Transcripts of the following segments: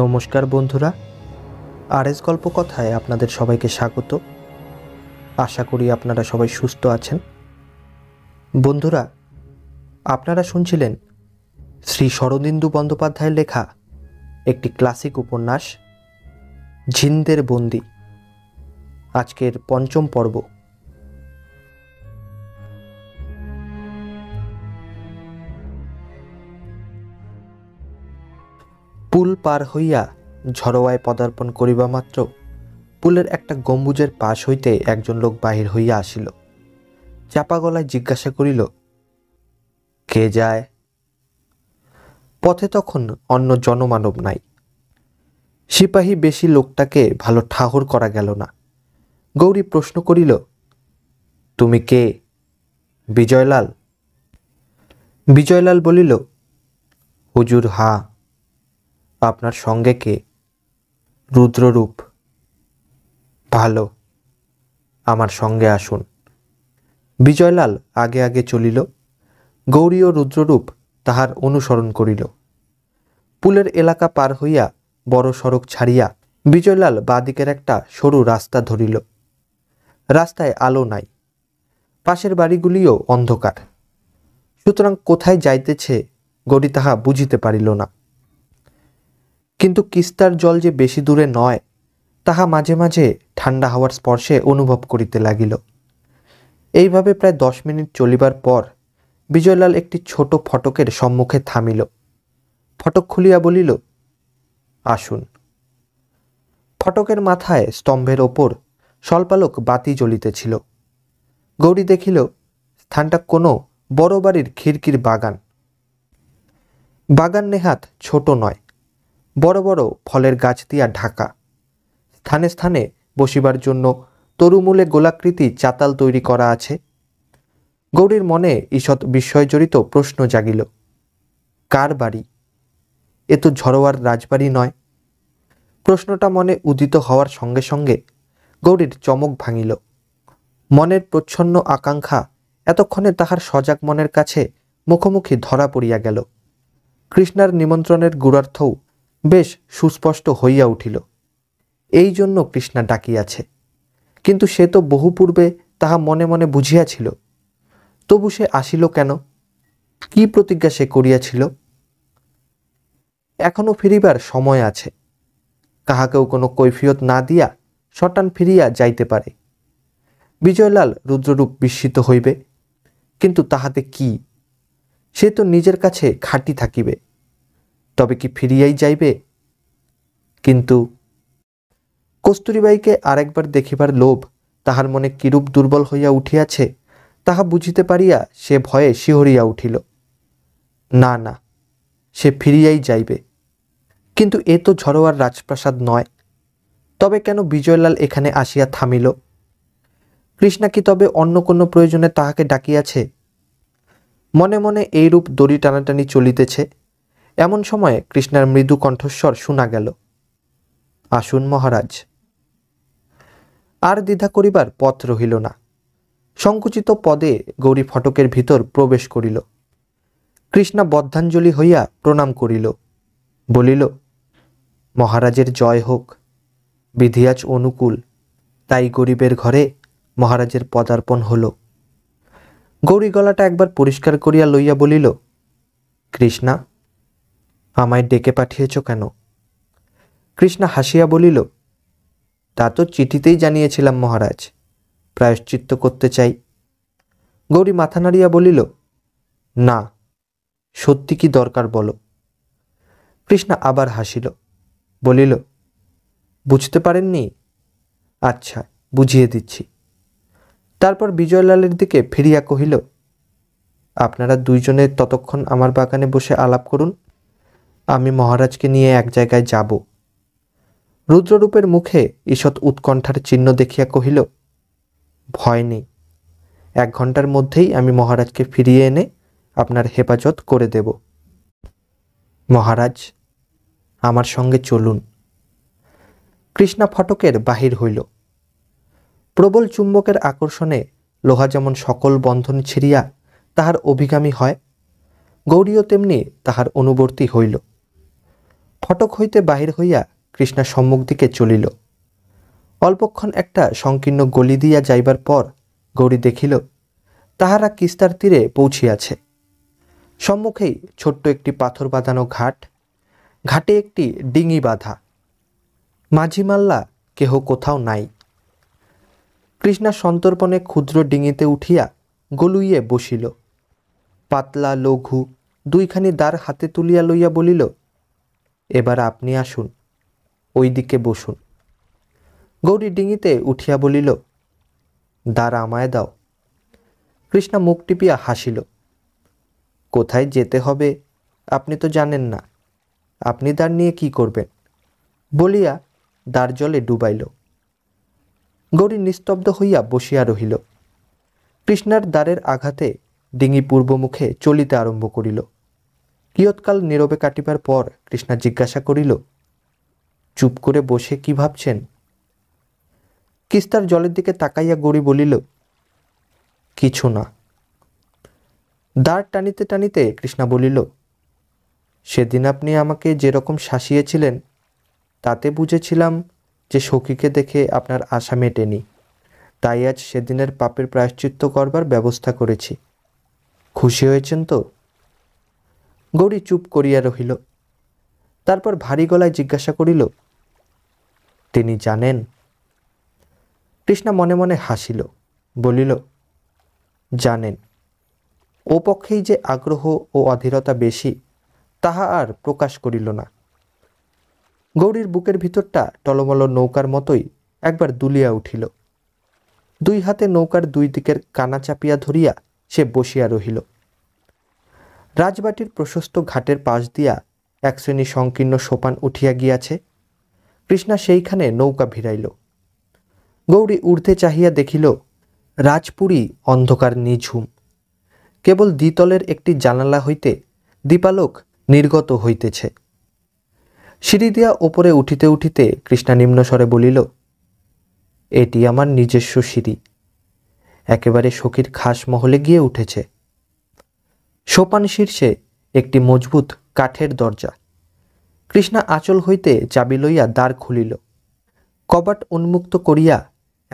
নমস্কার বন্ধুরা আরএস গল্প কথায় আপনাদের সবাইকে স্বাগত আশা করি আপনারা সবাই সুস্থ আছেন বন্ধুরা আপনারা শুনছিলেন শ্রী শরদিন্দু বন্দ্যোপাধ্যায়ের লেখা একটি ক্লাসিক উপন্যাস ঝিন্দের বন্দি আজকের পঞ্চম পর্ব পার হইয়া ঝড়োয়ায় পদার্পণ করিবা মাত্র পুলের একটা গম্বুজের পাশ হইতে একজন লোক বাহির হইয়া আসিল চাপা গলায় জিজ্ঞাসা করিল কে যায় পথে তখন অন্য জনমানব নাই সিপাহী বেশি লোকটাকে ভালো ঠাহর করা গেল না গৌরী প্রশ্ন করিল তুমি কে বিজয়লাল বিজয়লাল বলিল হুজুর হা আপনার সঙ্গে কে রুদ্ররূপ ভালো আমার সঙ্গে আসুন বিজয়লাল আগে আগে চলিল গৌরী ও রুদ্ররূপ তাহার অনুসরণ করিল পুলের এলাকা পার হইয়া বড় সড়ক ছাড়িয়া বিজয়লাল বাদিকের একটা সরু রাস্তা ধরিল রাস্তায় আলো নাই পাশের বাড়িগুলিও অন্ধকার সুতরাং কোথায় যাইতেছে গৌরী তাহা বুঝিতে পারিল না কিন্তু কিস্তার জল যে বেশি দূরে নয় তাহা মাঝে মাঝে ঠান্ডা হাওয়ার স্পর্শে অনুভব করিতে লাগিল এইভাবে প্রায় দশ মিনিট চলিবার পর বিজয়লাল একটি ছোট ফটকের সম্মুখে থামিল ফটক খুলিয়া বলিল আসুন ফটকের মাথায় স্তম্ভের ওপর স্বল্পালোক বাতি জ্বলিতেছিল গৌরী দেখিল স্থানটা কোনো বড় বাড়ির খিড়কির বাগান বাগান নেহাত ছোট নয় বড় বড় ফলের গাছ দিয়া ঢাকা স্থানে স্থানে বসিবার জন্য তরুমূলে গোলাকৃতি চাতাল তৈরি করা আছে গৌরীর মনে ঈষৎ বিস্ময়জড়িত প্রশ্ন জাগিল কার বাড়ি এ তো ঝরোয়ার রাজবাড়ি নয় প্রশ্নটা মনে উদিত হওয়ার সঙ্গে সঙ্গে গৌরীর চমক ভাঙিল মনের প্রচ্ছন্ন আকাঙ্ক্ষা এতক্ষণে তাহার সজাগ মনের কাছে মুখোমুখি ধরা পড়িয়া গেল কৃষ্ণার নিমন্ত্রণের গুরার্থও বেশ সুস্পষ্ট হইয়া উঠিল এই জন্য কৃষ্ণা ডাকিয়াছে কিন্তু সে তো বহু পূর্বে তাহা মনে মনে বুঝিয়াছিল তবু সে আসিল কেন কি প্রতিজ্ঞা সে করিয়াছিল এখনও ফিরিবার সময় আছে কাহাকেও কোনো কৈফিয়ত না দিয়া সটান ফিরিয়া যাইতে পারে বিজয়লাল রুদ্ররূপ বিস্মিত হইবে কিন্তু তাহাতে কি সে তো নিজের কাছে খাটি থাকিবে তবে কি ফিরিয়াই যাইবে কিন্তু কস্তুরীবাইকে আরেকবার দেখিবার লোভ তাহার মনে কিরূপ দুর্বল হইয়া উঠিয়াছে তাহা বুঝিতে পারিয়া সে ভয়ে শিহরিয়া উঠিল না না সে ফিরিয়াই যাইবে কিন্তু এ তো ঝড়োয়ার রাজপ্রাসাদ নয় তবে কেন বিজয়লাল এখানে আসিয়া থামিল কৃষ্ণা কি তবে অন্য কোনো প্রয়োজনে তাহাকে ডাকিয়াছে মনে মনে এইরূপ দড়ি টানাটানি চলিতেছে এমন সময়ে কৃষ্ণার মৃদু কণ্ঠস্বর শোনা গেল আসুন মহারাজ আর দ্বিধা করিবার পথ রহিল না সংকুচিত পদে গৌরী ফটকের ভিতর প্রবেশ করিল কৃষ্ণা বদ্ধাঞ্জলি হইয়া প্রণাম করিল বলিল মহারাজের জয় হোক বিধিয়াচ অনুকূল তাই গরিবের ঘরে মহারাজের পদার্পণ হল গৌরী গলাটা একবার পরিষ্কার করিয়া লইয়া বলিল কৃষ্ণা আমায় ডেকে পাঠিয়েছ কেন কৃষ্ণা হাসিয়া বলিল তা তো চিঠিতেই জানিয়েছিলাম মহারাজ প্রায়শ্চিত্ত করতে চাই গৌরী মাথা নাড়িয়া বলিল না সত্যি কি দরকার বলো কৃষ্ণা আবার হাসিল বলিল বুঝতে পারেননি আচ্ছা বুঝিয়ে দিচ্ছি তারপর বিজয়লালের দিকে ফিরিয়া কহিল আপনারা দুইজনে ততক্ষণ আমার বাগানে বসে আলাপ করুন আমি মহারাজকে নিয়ে এক জায়গায় যাব রুদ্ররূপের মুখে ঈষৎ উৎকণ্ঠার চিহ্ন দেখিয়া কহিল ভয় নেই এক ঘন্টার মধ্যেই আমি মহারাজকে ফিরিয়ে এনে আপনার হেফাজত করে দেব মহারাজ আমার সঙ্গে চলুন কৃষ্ণা ফটকের বাহির হইল প্রবল চুম্বকের আকর্ষণে লোহা যেমন সকল বন্ধন ছিঁড়িয়া তাহার অভিগামী হয় গৌরীও তেমনি তাহার অনুবর্তী হইল ফটক হইতে বাহির হইয়া কৃষ্ণা সম্মুখ দিকে চলিল অল্পক্ষণ একটা সংকীর্ণ গলি দিয়া যাইবার পর গৌরী দেখিল তাহারা কিস্তার তীরে পৌঁছিয়াছে সম্মুখেই ছোট্ট একটি পাথর বাঁধানো ঘাট ঘাটে একটি ডিঙি বাঁধা মাঝিমাল্লা কেহ কোথাও নাই কৃষ্ণা সন্তর্পণে ক্ষুদ্র ডিঙিতে উঠিয়া গলুইয়ে বসিল পাতলা লঘু দুইখানি দ্বার হাতে তুলিয়া লইয়া বলিল এবার আপনি আসুন ওই দিকে বসুন গৌরী ডিঙিতে উঠিয়া বলিল দ্বার আমায় দাও কৃষ্ণা মুখ টিপিয়া হাসিল কোথায় যেতে হবে আপনি তো জানেন না আপনি দ্বার নিয়ে কি করবেন বলিয়া দ্বার জলে ডুবাইল গৌরী নিস্তব্ধ হইয়া বসিয়া রহিল কৃষ্ণার দ্বারের আঘাতে ডিঙি পূর্বমুখে চলিতে আরম্ভ করিল কিয়ৎকাল নীরবে কাটিবার পর কৃষ্ণা জিজ্ঞাসা করিল চুপ করে বসে কি ভাবছেন কিস্তার জলের দিকে তাকাইয়া গড়ি বলিল কিছু না দাঁড় টানিতে টানিতে কৃষ্ণা বলিল সেদিন আপনি আমাকে যেরকম শাসিয়েছিলেন তাতে বুঝেছিলাম যে সখীকে দেখে আপনার আশা মেটেনি তাই আজ সেদিনের পাপের প্রায়শ্চিত্ত করবার ব্যবস্থা করেছি খুশি হয়েছেন তো গৌরী চুপ করিয়া রহিল তারপর ভারী গলায় জিজ্ঞাসা করিল তিনি জানেন কৃষ্ণা মনে মনে হাসিল বলিল জানেন ও পক্ষেই যে আগ্রহ ও অধীরতা বেশি তাহা আর প্রকাশ করিল না গৌরীর বুকের ভিতরটা টলমল নৌকার মতোই একবার দুলিয়া উঠিল দুই হাতে নৌকার দুই দিকের কানা চাপিয়া ধরিয়া সে বসিয়া রহিল রাজবাটির প্রশস্ত ঘাটের পাশ দিয়া এক শ্রেণী সংকীর্ণ সোপান উঠিয়া গিয়াছে কৃষ্ণা সেইখানে নৌকা ভিড়াইল গৌরী ঊর্ধ্বে চাহিয়া দেখিল রাজপুরী অন্ধকার নিঝুম কেবল দ্বিতলের একটি জানালা হইতে দীপালোক নির্গত হইতেছে সিঁড়ি দিয়া ওপরে উঠিতে উঠিতে কৃষ্ণা নিম্নস্বরে বলিল এটি আমার নিজস্ব সিঁড়ি একেবারে সখীর খাস মহলে গিয়ে উঠেছে সোপান শীর্ষে একটি মজবুত কাঠের দরজা কৃষ্ণা আঁচল হইতে চাবি লইয়া দ্বার খুলিল কবাট উন্মুক্ত করিয়া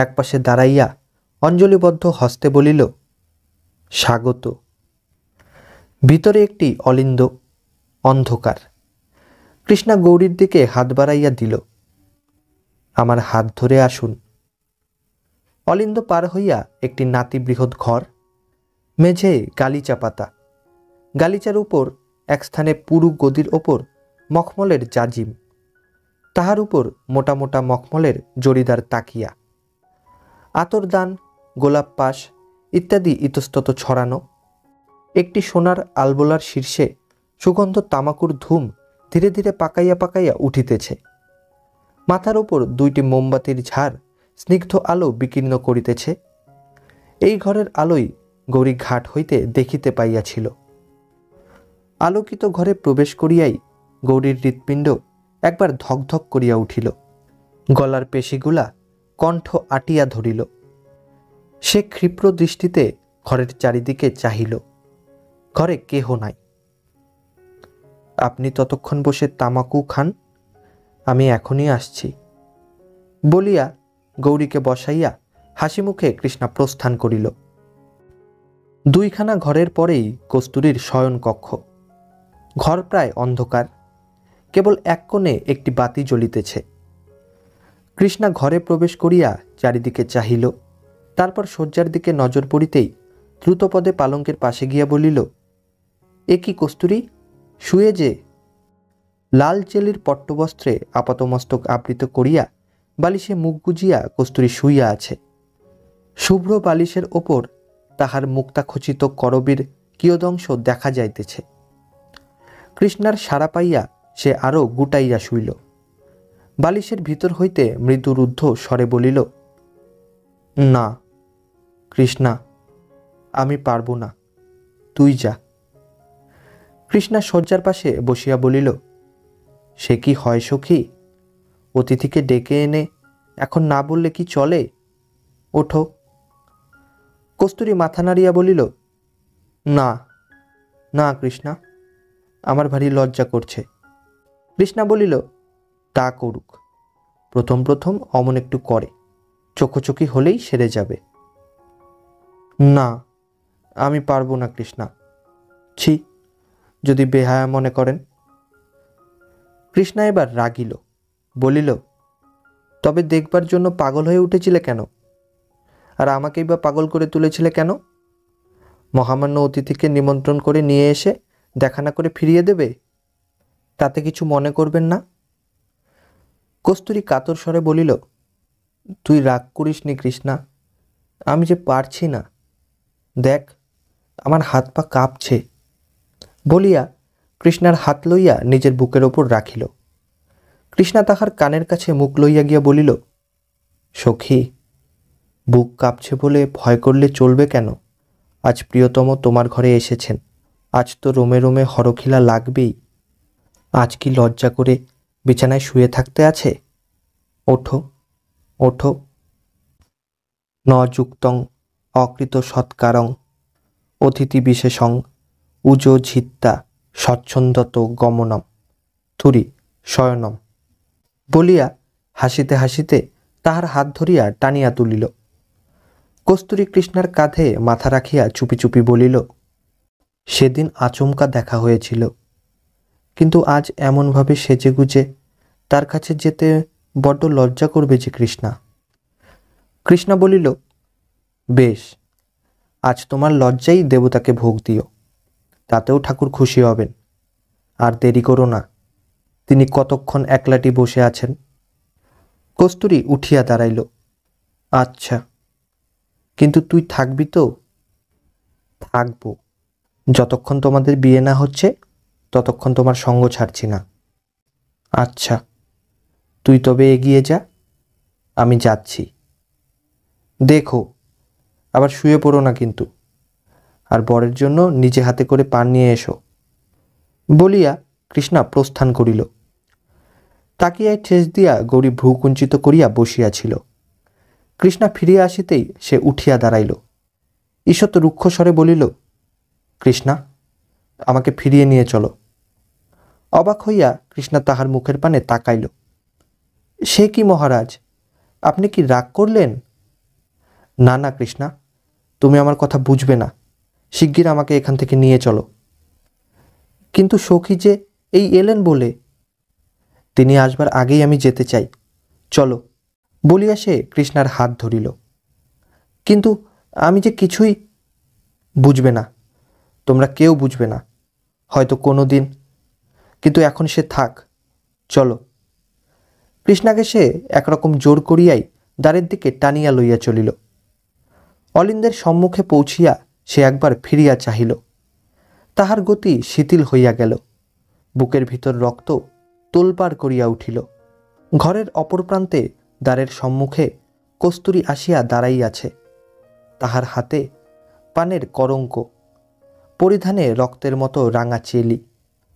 একপাশে দাঁড়াইয়া অঞ্জলিবদ্ধ হস্তে বলিল স্বাগত ভিতরে একটি অলিন্দ অন্ধকার কৃষ্ণা গৌরীর দিকে হাত বাড়াইয়া দিল আমার হাত ধরে আসুন অলিন্দ পার হইয়া একটি নাতি বৃহৎ ঘর মেঝে গালিচা পাতা গালিচার উপর এক স্থানে পুরু গদির ওপর মখমলের জাজিম তাহার উপর মোটা মোটা মখমলের জরিদার তাকিয়া আতরদান গোলাপ পাশ ইত্যাদি ইতস্তত ছড়ানো একটি সোনার আলবোলার শীর্ষে সুগন্ধ তামাকুর ধুম ধীরে ধীরে পাকাইয়া পাকাইয়া উঠিতেছে মাথার ওপর দুইটি মোমবাতির ঝাড় স্নিগ্ধ আলো বিকীর্ণ করিতেছে এই ঘরের আলোই গৌরী ঘাট হইতে দেখিতে পাইয়াছিল আলোকিত ঘরে প্রবেশ করিয়াই গৌরীর হৃৎপিণ্ড একবার ধকধক করিয়া উঠিল গলার পেশিগুলা কণ্ঠ আটিয়া ধরিল সে ক্ষিপ্র দৃষ্টিতে ঘরের চারিদিকে চাহিল ঘরে কেহ নাই আপনি ততক্ষণ বসে তামাকু খান আমি এখনই আসছি বলিয়া গৌরীকে বসাইয়া হাসি মুখে কৃষ্ণা প্রস্থান করিল দুইখানা ঘরের পরেই কস্তুরীর কক্ষ ঘর প্রায় অন্ধকার কেবল এক কোণে একটি বাতি জ্বলিতেছে কৃষ্ণা ঘরে প্রবেশ করিয়া চারিদিকে চাহিল তারপর শয্যার দিকে নজর পড়িতেই দ্রুতপদে পালঙ্কের পাশে গিয়া বলিল এ কি কস্তুরী শুয়ে যে লাল চেলির পট্টবস্ত্রে আপাতমস্তক আবৃত করিয়া বালিশে মুখ গুজিয়া কস্তুরী শুইয়া আছে শুভ্র বালিশের ওপর তাহার মুক্তাখচিত করবীর কিয়দংশ দেখা যাইতেছে কৃষ্ণার সারা পাইয়া সে আরও গুটাইয়া শুইল বালিশের ভিতর হইতে মৃদুরুদ্ধ স্বরে বলিল না কৃষ্ণা আমি পারব না তুই যা কৃষ্ণা শয্যার পাশে বসিয়া বলিল সে কি হয় সখী অতিথিকে ডেকে এনে এখন না বললে কি চলে ওঠো কস্তুরী মাথা নাড়িয়া বলিল না না কৃষ্ণা আমার ভারী লজ্জা করছে কৃষ্ণা বলিল তা করুক প্রথম প্রথম অমন একটু করে চোখোচোখি হলেই সেরে যাবে না আমি পারবো না কৃষ্ণা ছি যদি বেহায়া মনে করেন কৃষ্ণা এবার রাগিল বলিল তবে দেখবার জন্য পাগল হয়ে উঠেছিলে কেন আর আমাকেই বা পাগল করে তুলেছিলে কেন মহামান্য অতিথিকে নিমন্ত্রণ করে নিয়ে এসে দেখা না করে ফিরিয়ে দেবে তাতে কিছু মনে করবেন না কস্তুরী কাতর স্বরে বলিল তুই রাগ করিস নি কৃষ্ণা আমি যে পারছি না দেখ আমার হাত পা কাঁপছে বলিয়া কৃষ্ণার হাত লইয়া নিজের বুকের ওপর রাখিল কৃষ্ণা তাহার কানের কাছে মুখ লইয়া গিয়া বলিল সখী বুক কাঁপছে বলে ভয় করলে চলবে কেন আজ প্রিয়তম তোমার ঘরে এসেছেন আজ তো রোমে রোমে হরখিলা লাগবেই আজ কি লজ্জা করে বিছানায় শুয়ে থাকতে আছে ওঠো ওঠো নযুক্তং অকৃত সৎকারং অতিথি বিশেষং উজো ঝিত্তা স্বচ্ছন্দত গমনম থুরি শয়নম বলিয়া হাসিতে হাসিতে তাহার হাত ধরিয়া টানিয়া তুলিল কস্তুরী কৃষ্ণার কাঁধে মাথা রাখিয়া চুপি চুপি বলিল সেদিন আচমকা দেখা হয়েছিল কিন্তু আজ এমনভাবে সেজে গুজে তার কাছে যেতে বড্ড লজ্জা করবে যে কৃষ্ণা কৃষ্ণা বলিল বেশ আজ তোমার লজ্জাই দেবতাকে ভোগ দিও তাতেও ঠাকুর খুশি হবেন আর দেরি করো না তিনি কতক্ষণ একলাটি বসে আছেন কস্তুরী উঠিয়া দাঁড়াইল আচ্ছা কিন্তু তুই থাকবি তো থাকবো যতক্ষণ তোমাদের বিয়ে না হচ্ছে ততক্ষণ তোমার সঙ্গ ছাড়ছি না আচ্ছা তুই তবে এগিয়ে যা আমি যাচ্ছি দেখো আবার শুয়ে পড়ো না কিন্তু আর বরের জন্য নিজে হাতে করে পান নিয়ে এসো বলিয়া কৃষ্ণা প্রস্থান করিল তাকিয়ায় ঠেস দিয়া গৌরী ভ্রুকুঞ্চিত করিয়া বসিয়াছিল কৃষ্ণা ফিরিয়া আসিতেই সে উঠিয়া দাঁড়াইল ঈষৎ রুক্ষস্বরে বলিল কৃষ্ণা আমাকে ফিরিয়ে নিয়ে চলো অবাক হইয়া কৃষ্ণা তাহার মুখের পানে তাকাইল সে কি মহারাজ আপনি কি রাগ করলেন না না কৃষ্ণা তুমি আমার কথা বুঝবে না শিগগির আমাকে এখান থেকে নিয়ে চলো কিন্তু সখী যে এই এলেন বলে তিনি আসবার আগেই আমি যেতে চাই চলো বলিয়া সে কৃষ্ণার হাত ধরিল কিন্তু আমি যে কিছুই বুঝবে না তোমরা কেউ বুঝবে না হয়তো কোনো দিন কিন্তু এখন সে থাক চলো কৃষ্ণাকে সে একরকম জোর করিয়াই দ্বারের দিকে টানিয়া লইয়া চলিল অলিন্দের সম্মুখে পৌঁছিয়া সে একবার ফিরিয়া চাহিল তাহার গতি শিথিল হইয়া গেল বুকের ভিতর রক্ত তোলপার করিয়া উঠিল ঘরের অপর প্রান্তে দ্বারের সম্মুখে কস্তুরী আসিয়া দাঁড়াইয়াছে তাহার হাতে পানের করঙ্ক পরিধানে রক্তের মতো রাঙা চেলি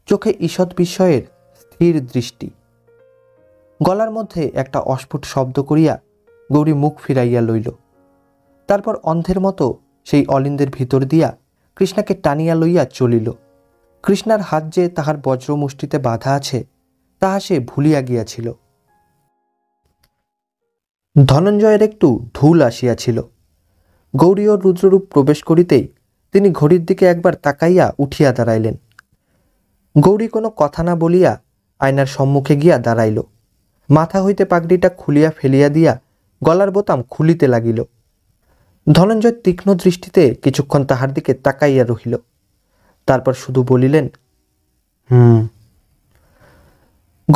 চোখে ঈষৎ বিস্ময়ের স্থির দৃষ্টি গলার মধ্যে একটা অস্ফুট শব্দ করিয়া গৌরী মুখ ফিরাইয়া লইল তারপর অন্ধের মতো সেই অলিন্দের ভিতর দিয়া কৃষ্ণাকে টানিয়া লইয়া চলিল কৃষ্ণার হাত যে তাহার বজ্রমুষ্টিতে বাধা আছে তাহা সে ভুলিয়া গিয়াছিল ধনঞ্জয়ের একটু ঢুল আসিয়াছিল গৌরী ও রুদ্ররূপ প্রবেশ করিতেই তিনি ঘড়ির দিকে একবার তাকাইয়া উঠিয়া দাঁড়াইলেন গৌরী কোনো কথা না বলিয়া আয়নার সম্মুখে গিয়া দাঁড়াইল মাথা হইতে পাগড়িটা খুলিয়া ফেলিয়া দিয়া গলার বোতাম খুলিতে লাগিল ধনঞ্জয় তীক্ষ্ণ দৃষ্টিতে কিছুক্ষণ তাহার দিকে তাকাইয়া রহিল তারপর শুধু বলিলেন হুম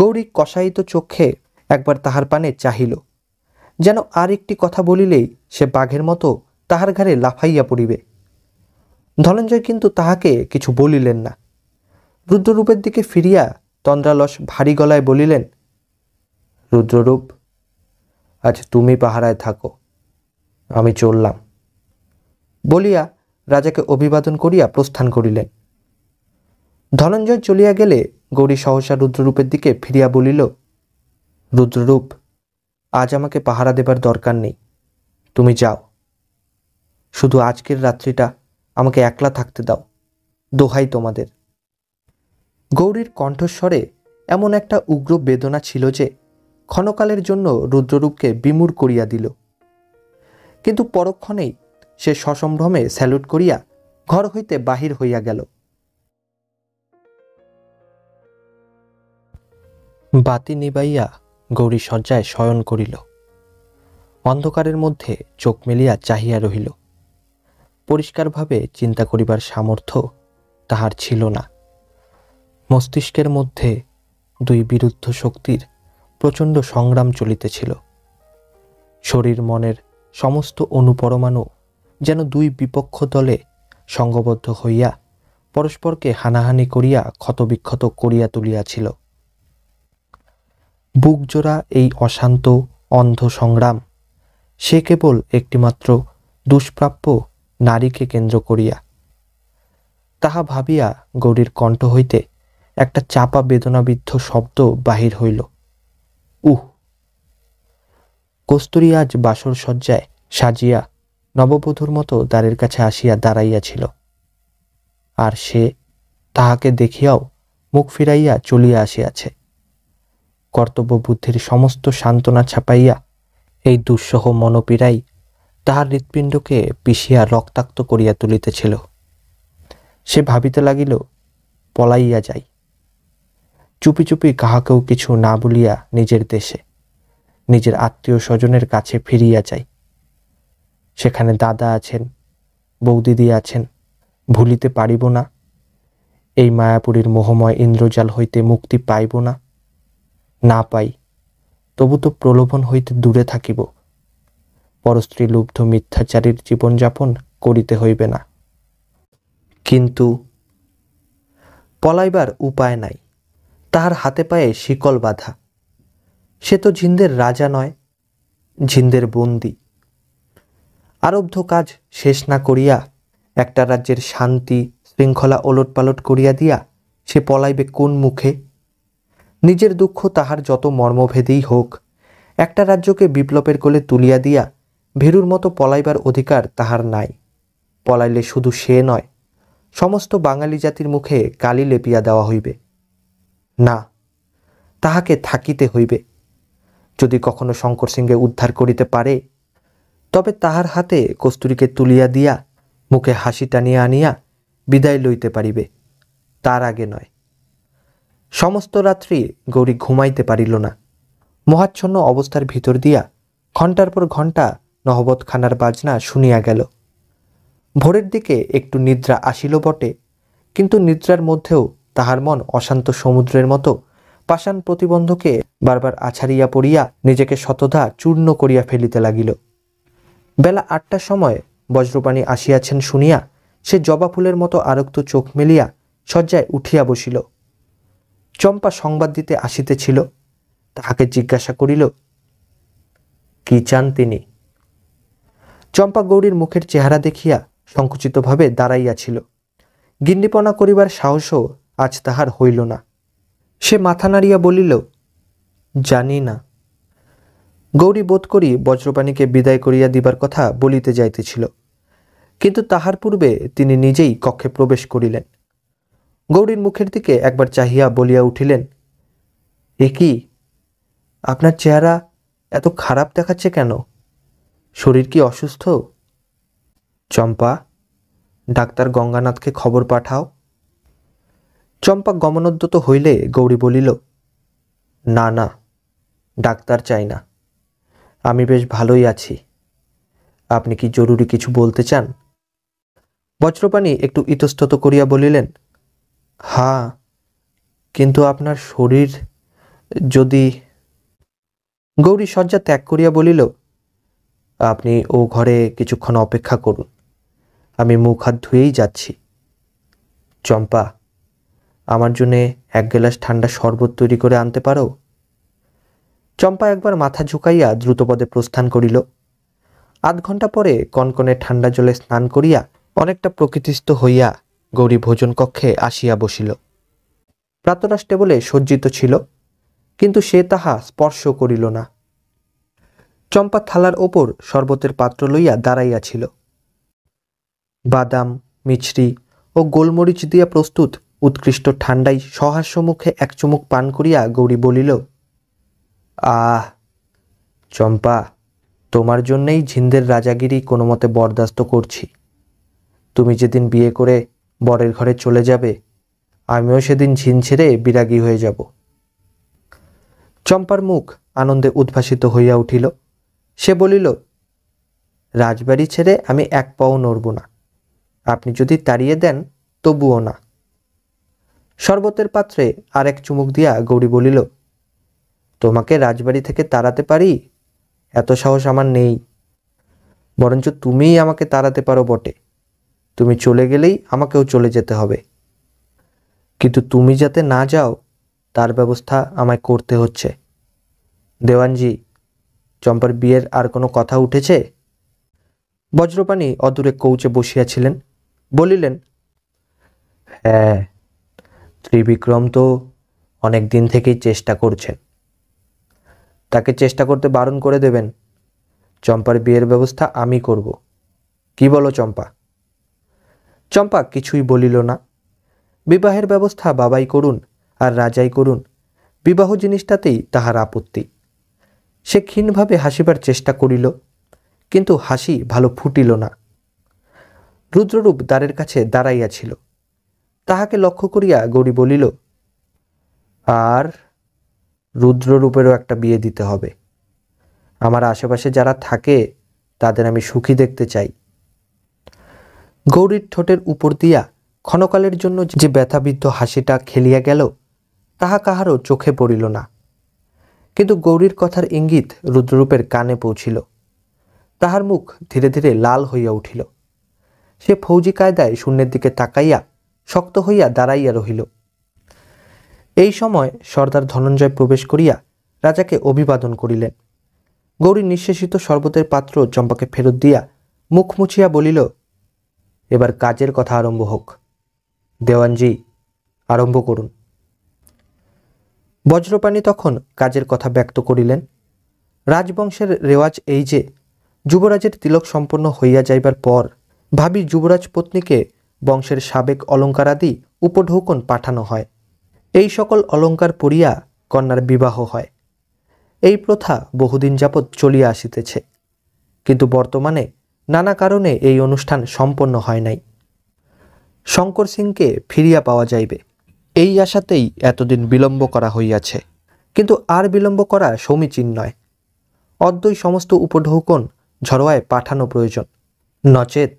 গৌরী কষায়িত চোখে একবার তাহার পানে চাহিল যেন আর একটি কথা বলিলেই সে বাঘের মতো তাহার ঘাড়ে লাফাইয়া পড়িবে ধনঞ্জয় কিন্তু তাহাকে কিছু বলিলেন না রুদ্ররূপের দিকে ফিরিয়া তন্দ্রালস ভারী গলায় বলিলেন রুদ্ররূপ আজ তুমি পাহারায় থাকো আমি চললাম বলিয়া রাজাকে অভিবাদন করিয়া প্রস্থান করিলেন ধনঞ্জয় চলিয়া গেলে গৌরী সহসা রুদ্ররূপের দিকে ফিরিয়া বলিল রুদ্ররূপ আজ আমাকে পাহারা দেবার দরকার নেই তুমি যাও শুধু আজকের রাত্রিটা আমাকে একলা থাকতে দাও দোহাই তোমাদের গৌরীর কণ্ঠস্বরে এমন একটা উগ্র বেদনা ছিল যে ক্ষণকালের জন্য রুদ্ররূপকে বিমূর করিয়া দিল কিন্তু পরক্ষণেই সে সসম্ভ্রমে স্যালুট করিয়া ঘর হইতে বাহির হইয়া গেল বাতি নিবাইয়া গৌরী শয্যায় শয়ন করিল অন্ধকারের মধ্যে চোখ মেলিয়া চাহিয়া রহিল পরিষ্কারভাবে চিন্তা করিবার সামর্থ্য তাহার ছিল না মস্তিষ্কের মধ্যে দুই বিরুদ্ধ শক্তির প্রচণ্ড সংগ্রাম চলিতেছিল শরীর মনের সমস্ত অনুপরমাণু যেন দুই বিপক্ষ দলে সঙ্গবদ্ধ হইয়া পরস্পরকে হানাহানি করিয়া ক্ষতবিক্ষত করিয়া তুলিয়াছিল বুকজোড়া এই অশান্ত অন্ধ সংগ্রাম সে কেবল একটিমাত্র দুষ্প্রাপ্য নারীকে কেন্দ্র করিয়া তাহা ভাবিয়া গৌরীর কণ্ঠ হইতে একটা চাপা বেদনাবিদ্ধ শব্দ বাহির হইল উহ কস্তুরী আজ বাসর শয্যায় সাজিয়া নববধূর মতো দ্বারের কাছে আসিয়া দাঁড়াইয়াছিল আর সে তাহাকে দেখিয়াও মুখ ফিরাইয়া চলিয়া আসিয়াছে কর্তব্য বুদ্ধির সমস্ত সান্ত্বনা ছাপাইয়া এই দুঃসহ মনপীড়াই তাহার হৃৎপিণ্ডকে পিষিয়া রক্তাক্ত করিয়া তুলিতেছিল সে ভাবিতে লাগিল পলাইয়া যাই চুপি চুপি কাহাকেও কিছু না বলিয়া নিজের দেশে নিজের আত্মীয় স্বজনের কাছে ফিরিয়া যাই সেখানে দাদা আছেন বৌদিদি আছেন ভুলিতে পারিব না এই মায়াপুরীর মোহময় ইন্দ্রজাল হইতে মুক্তি পাইব না না পাই তবু তো প্রলোভন হইতে দূরে থাকিব লুব্ধ মিথ্যাচারীর জীবনযাপন করিতে হইবে না কিন্তু পলাইবার উপায় নাই তাহার হাতে পায়ে শিকল বাঁধা সে তো ঝিন্দের রাজা নয় ঝিন্দের বন্দি আরব্ধ কাজ শেষ না করিয়া একটা রাজ্যের শান্তি শৃঙ্খলা ওলটপালট করিয়া দিয়া সে পলাইবে কোন মুখে নিজের দুঃখ তাহার যত মর্মভেদেই হোক একটা রাজ্যকে বিপ্লবের কোলে তুলিয়া দিয়া ভেরুর মতো পলাইবার অধিকার তাহার নাই পলাইলে শুধু সে নয় সমস্ত বাঙালি জাতির মুখে কালি লেপিয়া দেওয়া হইবে না তাহাকে থাকিতে হইবে যদি কখনো শঙ্কর সিংহে উদ্ধার করিতে পারে তবে তাহার হাতে কস্তুরীকে তুলিয়া দিয়া মুখে হাসি টানিয়া আনিয়া বিদায় লইতে পারিবে তার আগে নয় সমস্ত রাত্রি গৌরী ঘুমাইতে পারিল না মহাচ্ছন্ন অবস্থার ভিতর দিয়া ঘন্টার পর ঘণ্টা নহবতখানার বাজনা শুনিয়া গেল ভোরের দিকে একটু নিদ্রা আসিল বটে কিন্তু নিদ্রার মধ্যেও তাহার মন অশান্ত সমুদ্রের মতো পাষাণ প্রতিবন্ধকে বারবার আছাড়িয়া পড়িয়া নিজেকে শতধা চূর্ণ করিয়া ফেলিতে লাগিল বেলা আটটার সময় বজ্রপাণী আসিয়াছেন শুনিয়া সে জবা ফুলের মতো আরক্ত চোখ মেলিয়া শয্যায় উঠিয়া বসিল চম্পা সংবাদ দিতে আসিতেছিল তাহাকে জিজ্ঞাসা করিল কি চান তিনি চম্পা গৌরীর মুখের চেহারা দেখিয়া সংকুচিতভাবে দাঁড়াইয়াছিল গিন্নিপনা করিবার সাহসও আজ তাহার হইল না সে মাথা নাড়িয়া বলিল জানি না গৌরী বোধ করি বজ্রপাণীকে বিদায় করিয়া দিবার কথা বলিতে যাইতেছিল কিন্তু তাহার পূর্বে তিনি নিজেই কক্ষে প্রবেশ করিলেন গৌরীর মুখের দিকে একবার চাহিয়া বলিয়া উঠিলেন এ কি আপনার চেহারা এত খারাপ দেখাচ্ছে কেন শরীর কি অসুস্থ চম্পা ডাক্তার গঙ্গানাথকে খবর পাঠাও চম্পা গমনোদ্যত হইলে গৌরী বলিল না না ডাক্তার চাই না আমি বেশ ভালোই আছি আপনি কি জরুরি কিছু বলতে চান বজ্রপাণী একটু ইতস্তত করিয়া বলিলেন হ্যাঁ কিন্তু আপনার শরীর যদি গৌরী শয্যা ত্যাগ করিয়া বলিল আপনি ও ঘরে কিছুক্ষণ অপেক্ষা করুন আমি মুখ হাত ধুয়েই যাচ্ছি চম্পা আমার জন্যে এক গ্লাস ঠান্ডা শরবত তৈরি করে আনতে পারো চম্পা একবার মাথা ঝুঁকাইয়া দ্রুতপদে প্রস্থান করিল আধ ঘন্টা পরে কনকনে ঠান্ডা জলে স্নান করিয়া অনেকটা প্রকৃতিস্থ হইয়া গৌরী ভোজন কক্ষে আসিয়া বসিল প্রাতরাস টেবলে সজ্জিত ছিল কিন্তু সে তাহা স্পর্শ করিল না চম্পা থালার ওপর শরবতের পাত্র লইয়া দাঁড়াইয়াছিল বাদাম মিছরি ও গোলমরিচ দিয়া প্রস্তুত উৎকৃষ্ট ঠান্ডাই সহাস্য মুখে এক চুমুক পান করিয়া গৌরী বলিল আহ চম্পা তোমার জন্যেই ঝিন্দের রাজাগিরি কোনো মতে বরদাস্ত করছি তুমি যেদিন বিয়ে করে বরের ঘরে চলে যাবে আমিও সেদিন ঝিন ছেড়ে বিরাগী হয়ে যাব চম্পার মুখ আনন্দে উদ্ভাসিত হইয়া উঠিল সে বলিল রাজবাড়ি ছেড়ে আমি এক পাও নড়ব না আপনি যদি তাড়িয়ে দেন তবুও না শরবতের পাত্রে আরেক চুমুক দিয়া গৌরী বলিল তোমাকে রাজবাড়ি থেকে তাড়াতে পারি এত সাহস আমার নেই বরঞ্চ তুমিই আমাকে তাড়াতে পারো বটে তুমি চলে গেলেই আমাকেও চলে যেতে হবে কিন্তু তুমি যাতে না যাও তার ব্যবস্থা আমায় করতে হচ্ছে দেওয়ানজি চম্পার বিয়ের আর কোনো কথা উঠেছে বজ্রপাণী অদূরে কৌচে বসিয়াছিলেন বলিলেন হ্যাঁ ত্রিবিক্রম তো অনেক দিন থেকেই চেষ্টা করছেন তাকে চেষ্টা করতে বারণ করে দেবেন চম্পার বিয়ের ব্যবস্থা আমি করব কি বলো চম্পা চম্পা কিছুই বলিল না বিবাহের ব্যবস্থা বাবাই করুন আর রাজাই করুন বিবাহ জিনিসটাতেই তাহার আপত্তি সে ক্ষীণভাবে হাসিবার চেষ্টা করিল কিন্তু হাসি ভালো ফুটিল না রুদ্ররূপ দ্বারের কাছে দাঁড়াইয়াছিল তাহাকে লক্ষ্য করিয়া গৌরী বলিল আর রুদ্ররূপেরও একটা বিয়ে দিতে হবে আমার আশেপাশে যারা থাকে তাদের আমি সুখী দেখতে চাই গৌরীর ঠোঁটের উপর দিয়া ক্ষণকালের জন্য যে ব্যথাবিদ্ধ হাসিটা খেলিয়া গেল তাহা কাহারও চোখে পড়িল না কিন্তু গৌরীর কথার ইঙ্গিত রুদ্ররূপের কানে পৌঁছিল তাহার মুখ ধীরে ধীরে লাল হইয়া উঠিল সে ফৌজি কায়দায় শূন্যের দিকে তাকাইয়া শক্ত হইয়া দাঁড়াইয়া রহিল এই সময় সর্দার ধনঞ্জয় প্রবেশ করিয়া রাজাকে অভিবাদন করিলেন গৌরী নিঃশেষিত শরবতের পাত্র চম্পাকে ফেরত দিয়া মুখ মুছিয়া বলিল এবার কাজের কথা আরম্ভ হোক দেওয়ানজি আরম্ভ করুন বজ্রপাণি তখন কাজের কথা ব্যক্ত করিলেন রাজবংশের রেওয়াজ এই যে যুবরাজের তিলক সম্পন্ন হইয়া যাইবার পর ভাবি যুবরাজ পত্নীকে বংশের সাবেক অলঙ্কারাদি উপঢৌকন পাঠানো হয় এই সকল অলঙ্কার পড়িয়া কন্যার বিবাহ হয় এই প্রথা বহুদিন যাবৎ চলিয়া আসিতেছে কিন্তু বর্তমানে নানা কারণে এই অনুষ্ঠান সম্পন্ন হয় নাই শঙ্কর সিংকে ফিরিয়া পাওয়া যাইবে এই আশাতেই এতদিন বিলম্ব করা হইয়াছে কিন্তু আর বিলম্ব করা সমীচীন নয় অদ্বৈ সমস্ত উপঢৌকন ঝড়োয়ায় পাঠানো প্রয়োজন নচেত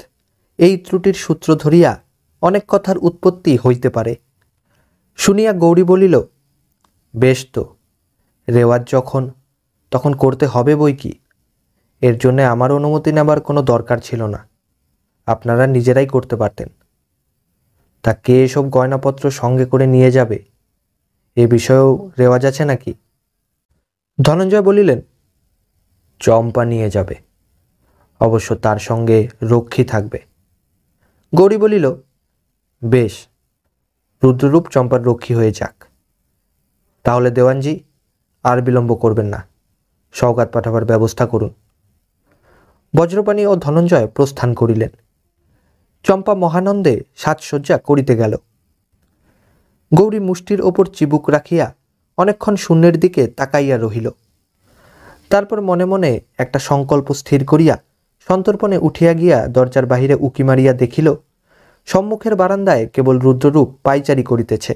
এই ত্রুটির সূত্র ধরিয়া অনেক কথার উৎপত্তি হইতে পারে শুনিয়া গৌরী বলিল বেশ তো রেওয়াজ যখন তখন করতে হবে বই কি এর জন্যে আমার অনুমতি নেবার কোনো দরকার ছিল না আপনারা নিজেরাই করতে পারতেন তা কে এসব গয়নাপত্র সঙ্গে করে নিয়ে যাবে এ বিষয়েও রেওয়াজ আছে নাকি ধনঞ্জয় বলিলেন চম্পা নিয়ে যাবে অবশ্য তার সঙ্গে রক্ষী থাকবে গৌরী বলিল বেশ রুদ্ররূপ চম্পার রক্ষী হয়ে যাক তাহলে দেওয়ানজি আর বিলম্ব করবেন না সওগাত পাঠাবার ব্যবস্থা করুন বজ্রপাণী ও ধনঞ্জয় প্রস্থান করিলেন চম্পা মহানন্দে সাজসজ্জা করিতে গেল গৌরী মুষ্টির ওপর চিবুক রাখিয়া অনেকক্ষণ শূন্যের দিকে তাকাইয়া রহিল তারপর মনে মনে একটা সংকল্প স্থির করিয়া সন্তর্পণে উঠিয়া গিয়া দরজার বাহিরে উকি মারিয়া দেখিল সম্মুখের বারান্দায় কেবল রুদ্ররূপ পাইচারি করিতেছে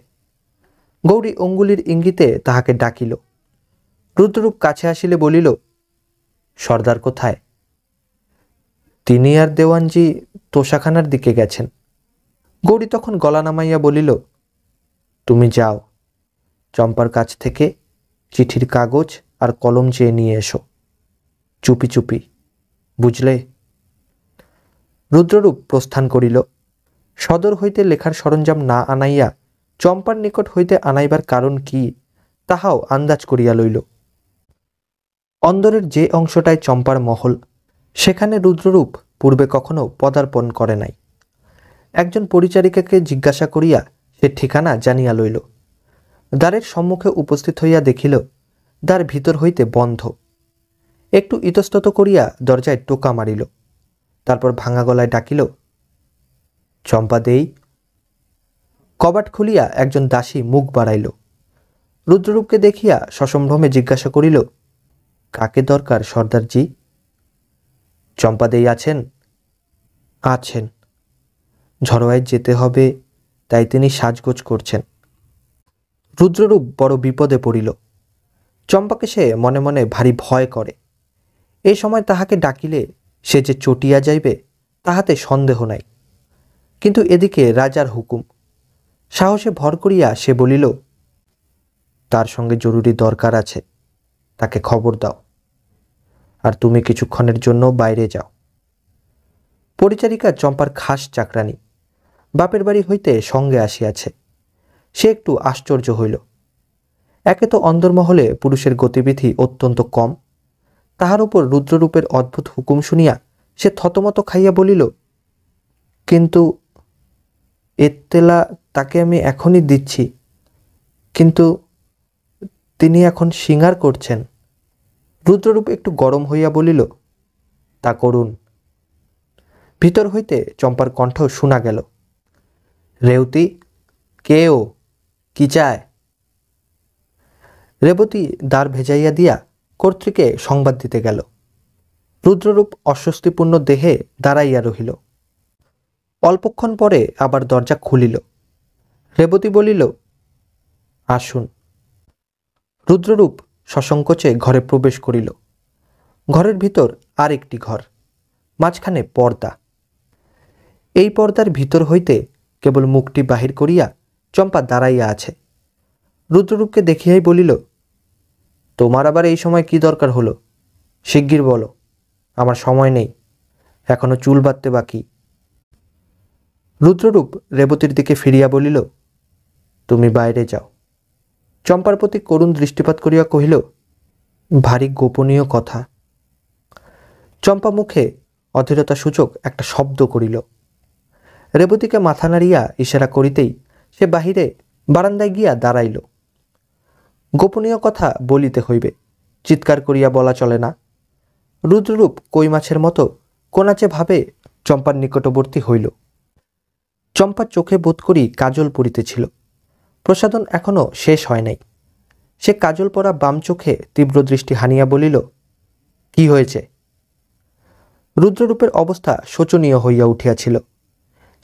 গৌরী অঙ্গুলির ইঙ্গিতে তাহাকে ডাকিল রুদ্ররূপ কাছে আসিলে বলিল সর্দার কোথায় তিনি আর দেওয়ানজি তোষাখানার দিকে গেছেন গৌরী তখন গলা নামাইয়া বলিল তুমি যাও চম্পার কাছ থেকে চিঠির কাগজ আর কলম চেয়ে নিয়ে এসো চুপি চুপি বুঝলে রুদ্ররূপ প্রস্থান করিল সদর হইতে লেখার সরঞ্জাম না আনাইয়া চম্পার নিকট হইতে আনাইবার কারণ কি তাহাও আন্দাজ করিয়া লইল অন্দরের যে অংশটায় চম্পার মহল সেখানে রুদ্ররূপ পূর্বে কখনো পদার্পণ করে নাই একজন পরিচারিকাকে জিজ্ঞাসা করিয়া সে ঠিকানা জানিয়া লইল দ্বারের সম্মুখে উপস্থিত হইয়া দেখিল দ্বার ভিতর হইতে বন্ধ একটু ইতস্তত করিয়া দরজায় টোকা মারিল তারপর ভাঙা গলায় ডাকিল চম্পা দেই কবাট খুলিয়া একজন দাসী মুখ বাড়াইল রুদ্ররূপকে দেখিয়া সসম্ভ্রমে জিজ্ঞাসা করিল কাকে দরকার সর্দারজি চম্পাদেই আছেন আছেন ঝড়োয়ায় যেতে হবে তাই তিনি সাজগোজ করছেন রুদ্ররূপ বড় বিপদে পড়িল চম্পাকে সে মনে মনে ভারী ভয় করে এই সময় তাহাকে ডাকিলে সে যে চটিয়া যাইবে তাহাতে সন্দেহ নাই কিন্তু এদিকে রাজার হুকুম সাহসে ভর করিয়া সে বলিল তার সঙ্গে জরুরি দরকার আছে তাকে খবর দাও আর তুমি কিছুক্ষণের জন্য বাইরে যাও পরিচারিকা চম্পার খাস চাকরানি বাপের বাড়ি হইতে সঙ্গে আসিয়াছে সে একটু আশ্চর্য হইল একে তো অন্দরমহলে পুরুষের গতিবিধি অত্যন্ত কম তাহার উপর রুদ্ররূপের অদ্ভুত হুকুম শুনিয়া সে থতমত খাইয়া বলিল কিন্তু এত্তেলা তাকে আমি এখনই দিচ্ছি কিন্তু তিনি এখন সিঙ্গার করছেন রুদ্ররূপ একটু গরম হইয়া বলিল তা করুন ভিতর হইতে চম্পার কণ্ঠ শোনা গেল রেউতি কে ও কি চায় রেবতী দ্বার ভেজাইয়া দিয়া কর্তৃকে সংবাদ দিতে গেল রুদ্ররূপ অস্বস্তিপূর্ণ দেহে দাঁড়াইয়া রহিল অল্পক্ষণ পরে আবার দরজা খুলিল রেবতী বলিল আসুন রুদ্ররূপ সসংকোচে ঘরে প্রবেশ করিল ঘরের ভিতর আর একটি ঘর মাঝখানে পর্দা এই পর্দার ভিতর হইতে কেবল মুখটি বাহির করিয়া চম্পা দাঁড়াইয়া আছে রুদ্ররূপকে দেখিয়াই বলিল তোমার আবার এই সময় কি দরকার হলো শিগগির বলো আমার সময় নেই এখনো চুল বাঁধতে বাকি রুদ্ররূপ রেবতীর দিকে ফিরিয়া বলিল তুমি বাইরে যাও চম্পার প্রতি করুণ দৃষ্টিপাত করিয়া কহিল ভারী গোপনীয় কথা চম্পা মুখে অধীরতা সূচক একটা শব্দ করিল রেবতীকে মাথা নাড়িয়া ইশারা করিতেই সে বাহিরে বারান্দায় গিয়া দাঁড়াইল গোপনীয় কথা বলিতে হইবে চিৎকার করিয়া বলা চলে না রুদ্ররূপ কই মাছের মতো কোনাচে ভাবে চম্পার নিকটবর্তী হইল চম্পার চোখে বোধ করি কাজল পড়িতেছিল প্রসাধন এখনও শেষ হয় নাই সে কাজল পরা বাম চোখে তীব্র দৃষ্টি হানিয়া বলিল কি হয়েছে রুদ্ররূপের অবস্থা শোচনীয় হইয়া উঠিয়াছিল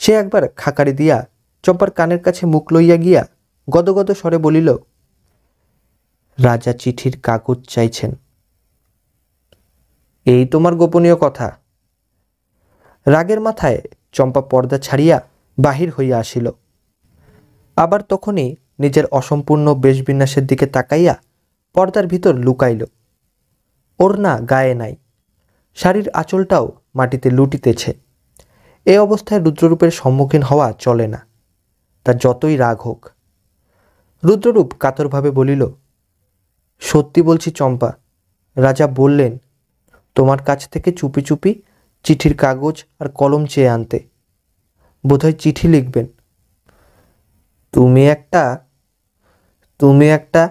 সে একবার খাকারি দিয়া চম্পার কানের কাছে মুখ লইয়া গিয়া গদগদ স্বরে বলিল রাজা চিঠির কাগজ চাইছেন এই তোমার গোপনীয় কথা রাগের মাথায় চম্পা পর্দা ছাড়িয়া বাহির হইয়া আসিল আবার তখনই নিজের অসম্পূর্ণ বেশবিন্যাসের দিকে তাকাইয়া পর্দার ভিতর লুকাইল ওর না গায়ে নাই শাড়ির আঁচলটাও মাটিতে লুটিতেছে এ অবস্থায় রুদ্ররূপের সম্মুখীন হওয়া চলে না তা যতই রাগ হোক রুদ্ররূপ কাতরভাবে বলিল সত্যি বলছি চম্পা রাজা বললেন তোমার কাছ থেকে চুপি চুপি চিঠির কাগজ আর কলম চেয়ে আনতে বোধহয় চিঠি লিখবেন তুমি একটা তুমি একটা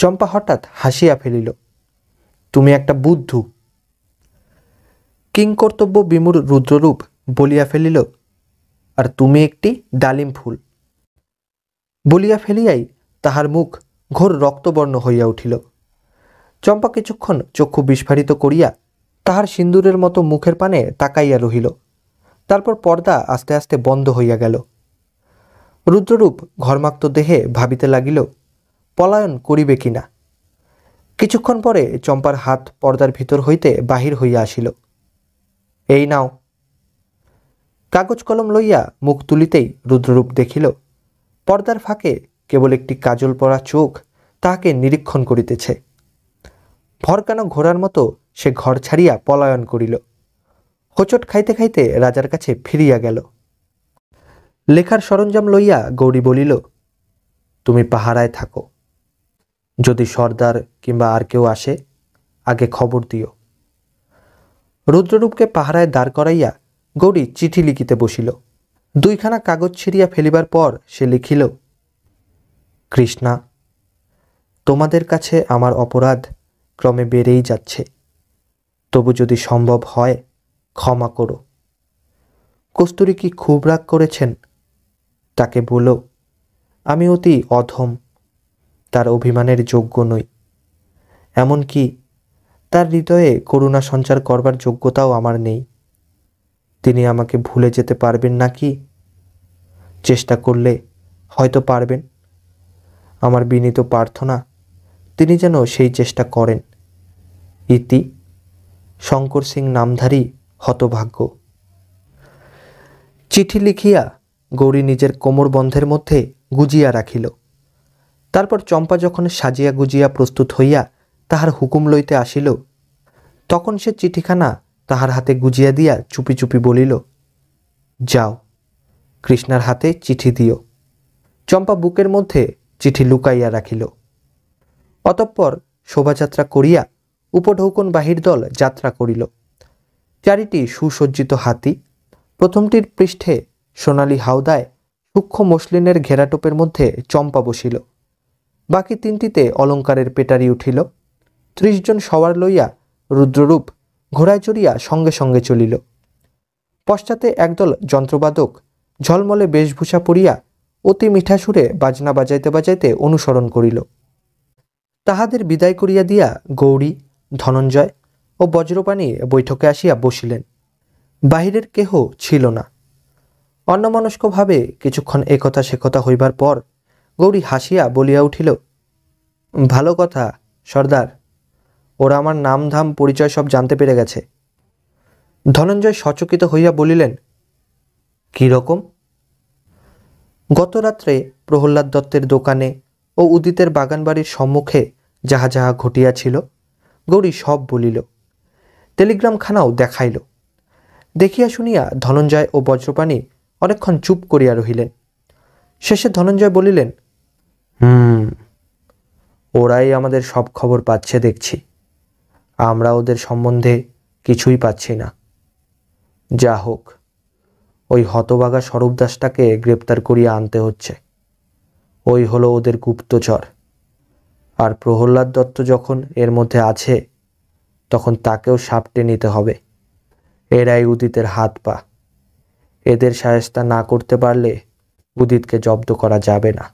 চম্পা হঠাৎ হাসিয়া ফেলিল তুমি একটা বুদ্ধু কিং কর্তব্য বিমুর রুদ্ররূপ বলিয়া ফেলিল আর তুমি একটি ডালিম ফুল বলিয়া ফেলিয়াই তাহার মুখ ঘোর রক্তবর্ণ হইয়া উঠিল চম্পা কিছুক্ষণ চক্ষু বিস্ফারিত করিয়া তাহার সিন্দুরের মতো মুখের পানে তাকাইয়া রহিল তারপর পর্দা আস্তে আস্তে বন্ধ হইয়া গেল রুদ্ররূপ ঘর্মাক্ত দেহে ভাবিতে লাগিল পলায়ন করিবে কিনা কিছুক্ষণ পরে চম্পার হাত পর্দার ভিতর হইতে বাহির হইয়া আসিল এই নাও কাগজ কলম লইয়া মুখ তুলিতেই রুদ্ররূপ দেখিল পর্দার ফাঁকে কেবল একটি কাজল পরা চোখ তাহাকে নিরীক্ষণ করিতেছে ভরকানো ঘোড়ার মতো সে ঘর ছাড়িয়া পলায়ন করিল হোচট খাইতে খাইতে রাজার কাছে ফিরিয়া গেল লেখার সরঞ্জাম লইয়া গৌরী বলিল তুমি পাহারায় থাকো যদি সর্দার কিংবা আর কেউ আসে আগে খবর দিও রুদ্ররূপকে পাহারায় দাঁড় করাইয়া গৌরী চিঠি লিখিতে বসিল দুইখানা কাগজ ছিঁড়িয়া ফেলিবার পর সে লিখিল কৃষ্ণা তোমাদের কাছে আমার অপরাধ ক্রমে বেড়েই যাচ্ছে তবু যদি সম্ভব হয় ক্ষমা করো কস্তুরী কি খুব রাগ করেছেন তাকে বলো আমি অতি অধম তার অভিমানের যোগ্য নই এমনকি তার হৃদয়ে করুণা সঞ্চার করবার যোগ্যতাও আমার নেই তিনি আমাকে ভুলে যেতে পারবেন নাকি চেষ্টা করলে হয়তো পারবেন আমার বিনীত প্রার্থনা তিনি যেন সেই চেষ্টা করেন ইতি শঙ্কর সিং নামধারী হতভাগ্য চিঠি লিখিয়া গৌরী নিজের কোমর বন্ধের মধ্যে গুজিয়া রাখিল তারপর চম্পা যখন সাজিয়া গুজিয়া প্রস্তুত হইয়া তাহার হুকুম লইতে আসিল তখন সে চিঠিখানা তাহার হাতে গুজিয়া দিয়া চুপি চুপি বলিল যাও কৃষ্ণার হাতে চিঠি দিও চম্পা বুকের মধ্যে চিঠি লুকাইয়া রাখিল অতঃপর শোভাযাত্রা করিয়া উপঢৌকন বাহির দল যাত্রা করিল চারিটি সুসজ্জিত হাতি প্রথমটির পৃষ্ঠে সোনালি হাওদায় সূক্ষ্ম মসলিনের ঘেরাটোপের মধ্যে চম্পা বসিল বাকি তিনটিতে অলঙ্কারের পেটারি উঠিল ত্রিশজন সওয়ার লইয়া রুদ্ররূপ ঘোড়ায় চড়িয়া সঙ্গে সঙ্গে চলিল পশ্চাতে একদল যন্ত্রবাদক ঝলমলে বেশভূষা পরিয়া অতি মিঠা সুরে বাজনা বাজাইতে বাজাইতে অনুসরণ করিল তাহাদের বিদায় করিয়া দিয়া গৌরী ধনঞ্জয় ও বজ্রপাণী বৈঠকে আসিয়া বসিলেন বাহিরের কেহ ছিল না অন্যমনস্কভাবে কিছুক্ষণ একথা কথা হইবার পর গৌরী হাসিয়া বলিয়া উঠিল ভালো কথা সর্দার ওরা আমার নাম ধাম পরিচয় সব জানতে পেরে গেছে ধনঞ্জয় সচকিত হইয়া বলিলেন কীরকম গতরাত্রে গত রাত্রে প্রহ্লাদ দত্তের দোকানে ও উদিতের বাগানবাড়ির সম্মুখে যাহা যাহা ঘটিয়াছিল গৌরী সব বলিল টেলিগ্রামখানাও দেখাইল দেখিয়া শুনিয়া ধনঞ্জয় ও বজ্রপাণী অনেকক্ষণ চুপ করিয়া রহিলেন শেষে ধনঞ্জয় বলিলেন হুম ওরাই আমাদের সব খবর পাচ্ছে দেখছি আমরা ওদের সম্বন্ধে কিছুই পাচ্ছি না যা হোক ওই হতবাগা স্বরূপ দাসটাকে গ্রেপ্তার করিয়া আনতে হচ্ছে ওই হলো ওদের গুপ্তচর আর প্রহ্লাদ দত্ত যখন এর মধ্যে আছে তখন তাকেও সাপটে নিতে হবে এরাই উদিতের হাত পা এদের সায়স্তা না করতে পারলে উদিতকে জব্দ করা যাবে না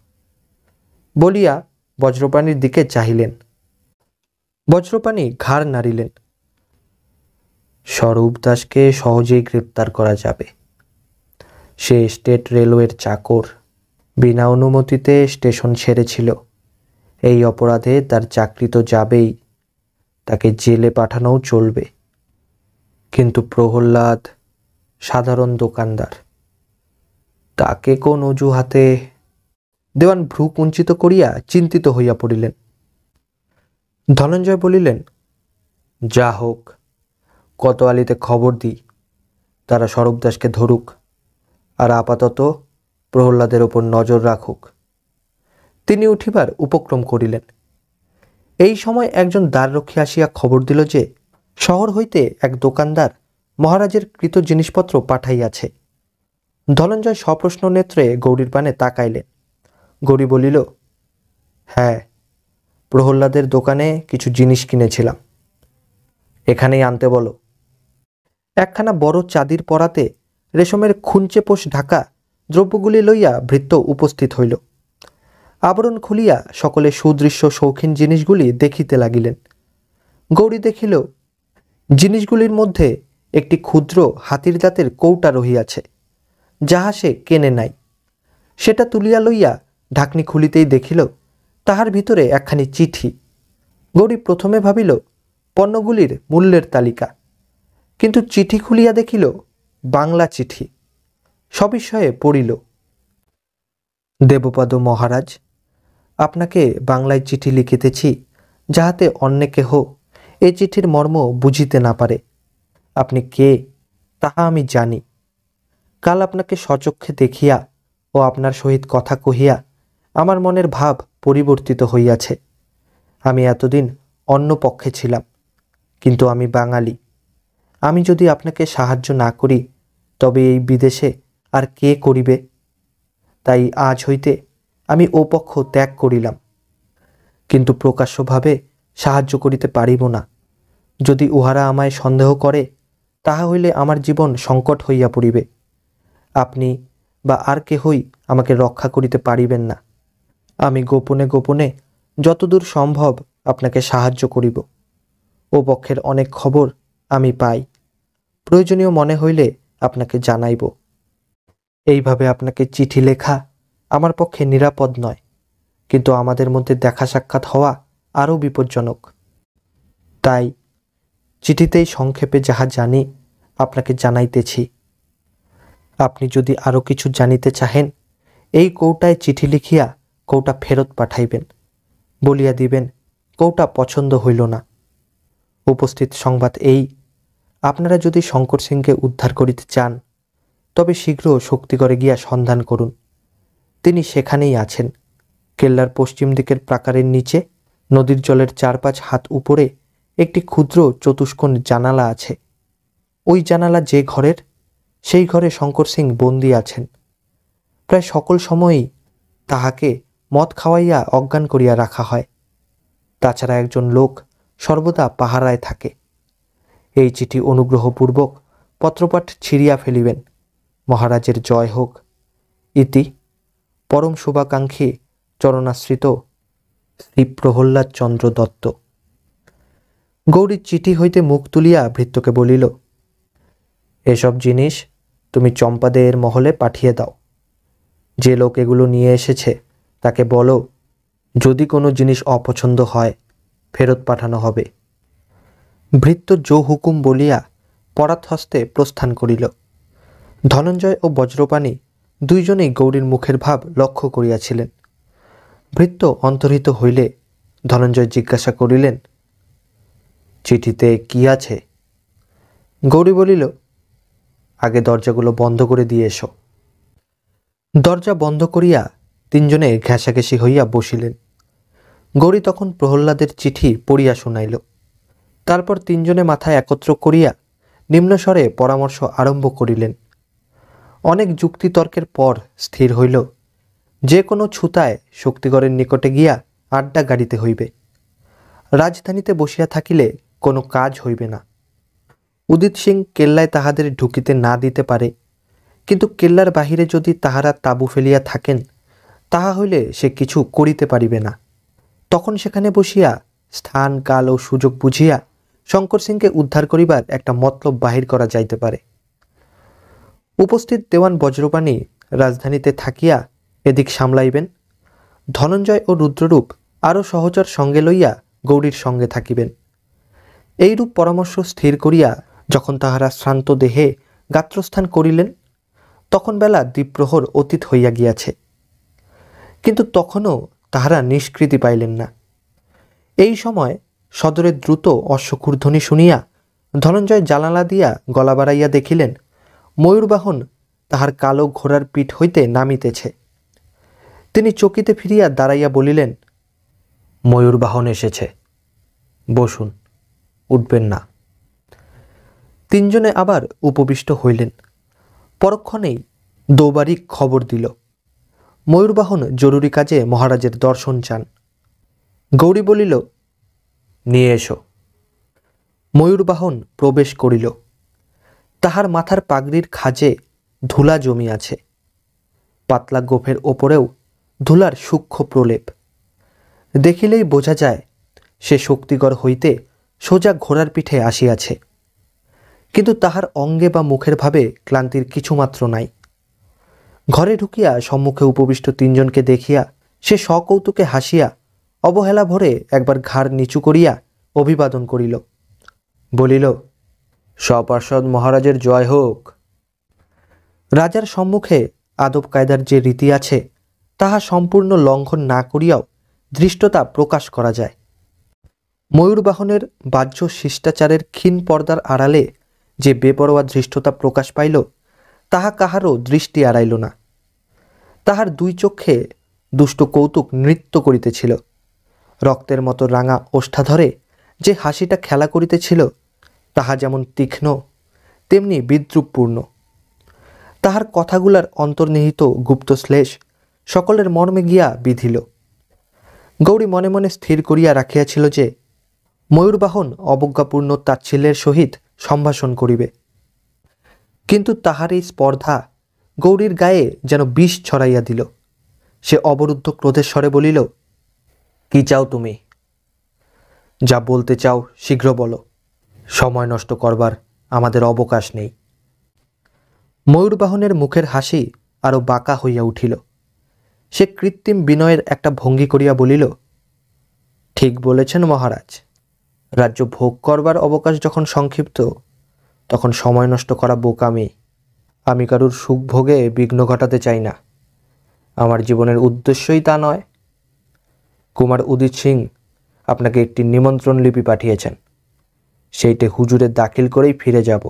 বলিয়া বজ্রপাণীর দিকে চাহিলেন বজ্রপাণী ঘাড় নাড়িলেন স্বরূপ দাসকে সহজেই গ্রেপ্তার করা যাবে সে স্টেট রেলওয়ের চাকর বিনা অনুমতিতে স্টেশন ছেড়েছিল এই অপরাধে তার চাকরি তো যাবেই তাকে জেলে পাঠানোও চলবে কিন্তু প্রহ্লাদ সাধারণ দোকানদার তাকে কোন অজুহাতে দেওয়ান ভ্রু কুঞ্চিত করিয়া চিন্তিত হইয়া পড়িলেন ধনঞ্জয় বলিলেন যা হোক কতোয়ালিতে খবর দিই তারা সরবদাসকে ধরুক আর আপাতত প্রহ্লাদের ওপর নজর রাখুক তিনি উঠিবার উপক্রম করিলেন এই সময় একজন দ্বাররক্ষী আসিয়া খবর দিল যে শহর হইতে এক দোকানদার মহারাজের কৃত জিনিসপত্র পাঠাইয়াছে ধনঞ্জয় সপ্রশ্ন নেত্রে গৌরীর পানে তাকাইলেন গৌরী বলিল হ্যাঁ প্রহল্লাদের দোকানে কিছু জিনিস কিনেছিলাম এখানেই আনতে বলো একখানা বড় চাঁদির পরাতে রেশমের খুঞ্চে পোষ ঢাকা দ্রব্যগুলি লইয়া ভৃত্য উপস্থিত হইল আবরণ খুলিয়া সকলে সুদৃশ্য শৌখিন জিনিসগুলি দেখিতে লাগিলেন গৌরী দেখিল জিনিসগুলির মধ্যে একটি ক্ষুদ্র হাতির দাঁতের কৌটা রহিয়াছে যাহা সে কেনে নাই সেটা তুলিয়া লইয়া ঢাকনি খুলিতেই দেখিল তাহার ভিতরে একখানি চিঠি গৌরী প্রথমে ভাবিল পণ্যগুলির মূল্যের তালিকা কিন্তু চিঠি খুলিয়া দেখিল বাংলা চিঠি সবিষয়ে পড়িল দেবপদ মহারাজ আপনাকে বাংলায় চিঠি লিখিতেছি যাহাতে অন্য কেহ এ চিঠির মর্ম বুঝিতে না পারে আপনি কে তাহা আমি জানি কাল আপনাকে সচক্ষে দেখিয়া ও আপনার সহিত কথা কহিয়া আমার মনের ভাব পরিবর্তিত হইয়াছে আমি এতদিন অন্য পক্ষে ছিলাম কিন্তু আমি বাঙালি আমি যদি আপনাকে সাহায্য না করি তবে এই বিদেশে আর কে করিবে তাই আজ হইতে আমি ও পক্ষ ত্যাগ করিলাম কিন্তু প্রকাশ্যভাবে সাহায্য করিতে পারিব না যদি উহারা আমায় সন্দেহ করে তাহা হইলে আমার জীবন সংকট হইয়া পড়িবে আপনি বা আর কেহই আমাকে রক্ষা করিতে পারিবেন না আমি গোপনে গোপনে যতদূর সম্ভব আপনাকে সাহায্য করিব ও পক্ষের অনেক খবর আমি পাই প্রয়োজনীয় মনে হইলে আপনাকে জানাইব এইভাবে আপনাকে চিঠি লেখা আমার পক্ষে নিরাপদ নয় কিন্তু আমাদের মধ্যে দেখা সাক্ষাৎ হওয়া আরও বিপজ্জনক তাই চিঠিতেই সংক্ষেপে যাহা জানি আপনাকে জানাইতেছি আপনি যদি আরও কিছু জানিতে চাহেন এই কৌটায় চিঠি লিখিয়া কৌটা ফেরত পাঠাইবেন বলিয়া দিবেন কৌটা পছন্দ হইল না উপস্থিত সংবাদ এই আপনারা যদি শঙ্কর সিংকে উদ্ধার করিতে চান তবে শীঘ্র শক্তিগড়ে গিয়া সন্ধান করুন তিনি সেখানেই আছেন কেল্লার পশ্চিম দিকের প্রাকারের নিচে নদীর জলের চার পাঁচ হাত উপরে একটি ক্ষুদ্র চতুষ্কোণ জানালা আছে ওই জানালা যে ঘরের সেই ঘরে শঙ্কর সিং বন্দি আছেন প্রায় সকল সময়েই তাহাকে মদ খাওয়াইয়া অজ্ঞান করিয়া রাখা হয় তাছাড়া একজন লোক সর্বদা পাহারায় থাকে এই চিঠি অনুগ্রহপূর্বক পত্রপাঠ ছিঁড়িয়া ফেলিবেন মহারাজের জয় হোক ইতি পরম শুভাকাঙ্ক্ষী চরণাশ্রিত শ্রী প্রহ্লাদ চন্দ্র দত্ত গৌরী চিঠি হইতে মুখ তুলিয়া ভৃত্যকে বলিল এসব জিনিস তুমি চম্পাদের মহলে পাঠিয়ে দাও যে লোক এগুলো নিয়ে এসেছে তাকে বলো যদি কোনো জিনিস অপছন্দ হয় ফেরত পাঠানো হবে ভৃত্য জো হুকুম বলিয়া পরাত হস্তে প্রস্থান করিল ধনঞ্জয় ও বজ্রপাণী দুইজনেই গৌরীর মুখের ভাব লক্ষ্য করিয়াছিলেন ভৃত্য অন্তর্হিত হইলে ধনঞ্জয় জিজ্ঞাসা করিলেন চিঠিতে কি আছে গৌরী বলিল আগে দরজাগুলো বন্ধ করে দিয়ে এসো দরজা বন্ধ করিয়া তিনজনে ঘেঁষাঘেঁষি হইয়া বসিলেন গৌরী তখন প্রহ্লাদের চিঠি পড়িয়া শুনাইল তারপর তিনজনে মাথায় একত্র করিয়া নিম্নস্বরে পরামর্শ আরম্ভ করিলেন অনেক যুক্তিতর্কের পর স্থির হইল যে কোনো ছুতায় শক্তিগড়ের নিকটে গিয়া আড্ডা গাড়িতে হইবে রাজধানীতে বসিয়া থাকিলে কোনো কাজ হইবে না উদিত সিং কেল্লায় তাহাদের ঢুকিতে না দিতে পারে কিন্তু কেল্লার বাহিরে যদি তাহারা তাঁবু ফেলিয়া থাকেন তাহা হইলে সে কিছু করিতে পারিবে না তখন সেখানে বসিয়া স্থান কাল ও সুযোগ বুঝিয়া শঙ্কর সিংকে উদ্ধার করিবার একটা মতলব বাহির করা যাইতে পারে উপস্থিত দেওয়ান বজ্রপাণী রাজধানীতে থাকিয়া এদিক সামলাইবেন ধনঞ্জয় ও রুদ্ররূপ আরও সহচর সঙ্গে লইয়া গৌরীর সঙ্গে থাকিবেন এইরূপ পরামর্শ স্থির করিয়া যখন তাহারা শ্রান্ত দেহে গাত্রস্থান করিলেন তখন বেলা দ্বীপ্রহর অতীত হইয়া গিয়াছে কিন্তু তখনও তাহারা নিষ্কৃতি পাইলেন না এই সময় সদরের দ্রুত অশ্বক্ষূর্ধ্বনি শুনিয়া ধনঞ্জয় জানালা দিয়া গলা বাড়াইয়া দেখিলেন ময়ূরবাহন তাহার কালো ঘোড়ার পিঠ হইতে নামিতেছে তিনি চকিতে ফিরিয়া দাঁড়াইয়া বলিলেন ময়ূরবাহন এসেছে বসুন উঠবেন না তিনজনে আবার উপবিষ্ট হইলেন পরক্ষণেই দৌবারি খবর দিল ময়ূরবাহন জরুরি কাজে মহারাজের দর্শন চান গৌরী বলিল নিয়ে এসো ময়ূরবাহন প্রবেশ করিল তাহার মাথার পাগড়ির খাজে ধুলা জমি আছে পাতলা গোফের ওপরেও ধুলার সূক্ষ্ম প্রলেপ দেখিলেই বোঝা যায় সে শক্তিগড় হইতে সোজা ঘোড়ার পিঠে আসিয়াছে কিন্তু তাহার অঙ্গে বা মুখের ভাবে ক্লান্তির কিছুমাত্র নাই ঘরে ঢুকিয়া সম্মুখে উপবিষ্ট তিনজনকে দেখিয়া সে সকৌতুকে হাসিয়া অবহেলা ভরে একবার ঘাড় নিচু করিয়া অভিবাদন করিল বলিল সপার্ষদ মহারাজের জয় হোক রাজার সম্মুখে আদব কায়দার যে রীতি আছে তাহা সম্পূর্ণ লঙ্ঘন না করিয়াও দৃষ্টতা প্রকাশ করা যায় ময়ূরবাহনের বাহ্য শিষ্টাচারের ক্ষীণ পর্দার আড়ালে যে বেপরোয়া ধৃষ্টতা প্রকাশ পাইল তাহা কাহারও দৃষ্টি আড়াইল না তাহার দুই চক্ষে দুষ্ট কৌতুক নৃত্য করিতেছিল রক্তের মতো রাঙা ওষ্ঠা ধরে যে হাসিটা খেলা করিতেছিল তাহা যেমন তীক্ষ্ণ তেমনি বিদ্রুপপূর্ণ তাহার কথাগুলার অন্তর্নিহিত গুপ্ত শ্লেষ সকলের মর্মে গিয়া বিধিল গৌরী মনে মনে স্থির করিয়া রাখিয়াছিল যে ময়ূরবাহন অবজ্ঞাপূর্ণ তাচ্ছিল্যের সহিত সম্ভাষণ করিবে কিন্তু তাহার এই স্পর্ধা গৌরীর গায়ে যেন বিষ ছড়াইয়া দিল সে অবরুদ্ধ ক্রোধের স্বরে বলিল কি চাও তুমি যা বলতে চাও শীঘ্র বলো সময় নষ্ট করবার আমাদের অবকাশ নেই ময়ূরবাহনের মুখের হাসি আরও বাঁকা হইয়া উঠিল সে কৃত্রিম বিনয়ের একটা ভঙ্গি করিয়া বলিল ঠিক বলেছেন মহারাজ রাজ্য ভোগ করবার অবকাশ যখন সংক্ষিপ্ত তখন সময় নষ্ট করা বোকামি আমি কারুর সুখ ভোগে বিঘ্ন ঘটাতে চাই না আমার জীবনের উদ্দেশ্যই তা নয় কুমার উদিত সিং আপনাকে একটি নিমন্ত্রণ লিপি পাঠিয়েছেন সেইটে হুজুরে দাখিল করেই ফিরে যাব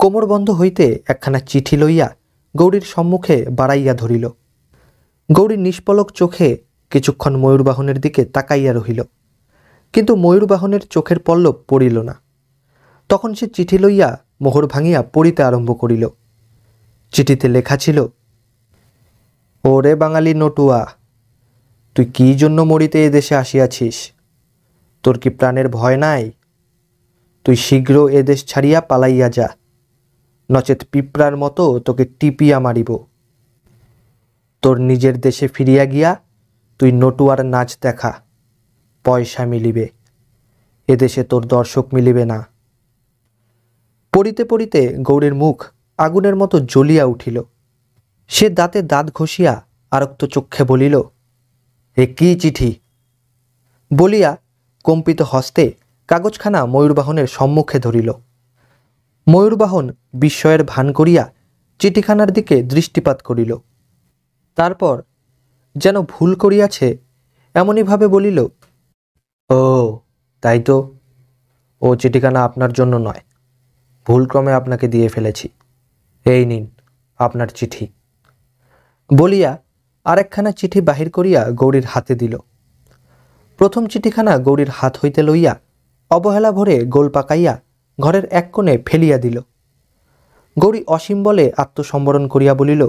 কোমর বন্ধ হইতে একখানা চিঠি লইয়া গৌরীর সম্মুখে বাড়াইয়া ধরিল গৌরী নিষ্পলক চোখে কিছুক্ষণ ময়ূরবাহনের দিকে তাকাইয়া রহিল কিন্তু ময়ূরবাহনের চোখের পল্লব পড়িল না তখন সে চিঠি লইয়া মোহর ভাঙিয়া পড়িতে আরম্ভ করিল চিঠিতে লেখা ছিল ওরে বাঙালি নটুয়া তুই কি জন্য মরিতে এ দেশে আসিয়াছিস তোর কি প্রাণের ভয় নাই তুই শীঘ্র এ দেশ ছাড়িয়া পালাইয়া যা নচেত পিঁপড়ার মতো তোকে টিপিয়া মারিব তোর নিজের দেশে ফিরিয়া গিয়া তুই নটুয়ার নাচ দেখা পয়সা মিলিবে এদেশে তোর দর্শক মিলিবে না পড়িতে পড়িতে গৌরের মুখ আগুনের মতো জ্বলিয়া উঠিল সে দাঁতে দাঁত ঘষিয়া আরক্ত চক্ষে বলিল এ কি চিঠি বলিয়া কম্পিত হস্তে কাগজখানা ময়ূরবাহনের সম্মুখে ধরিল ময়ূরবাহন বিস্ময়ের ভান করিয়া চিঠিখানার দিকে দৃষ্টিপাত করিল তারপর যেন ভুল করিয়াছে এমনইভাবে বলিল ও তাই তো ও চিঠিখানা আপনার জন্য নয় ভুলক্রমে আপনাকে দিয়ে ফেলেছি এই নিন আপনার চিঠি বলিয়া আরেকখানা চিঠি বাহির করিয়া গৌরীর হাতে দিল প্রথম চিঠিখানা গৌরীর হাত হইতে লইয়া অবহেলা ভরে গোল পাকাইয়া ঘরের এক কোণে ফেলিয়া দিল গৌরী অসীম বলে আত্মসম্বরণ করিয়া বলিল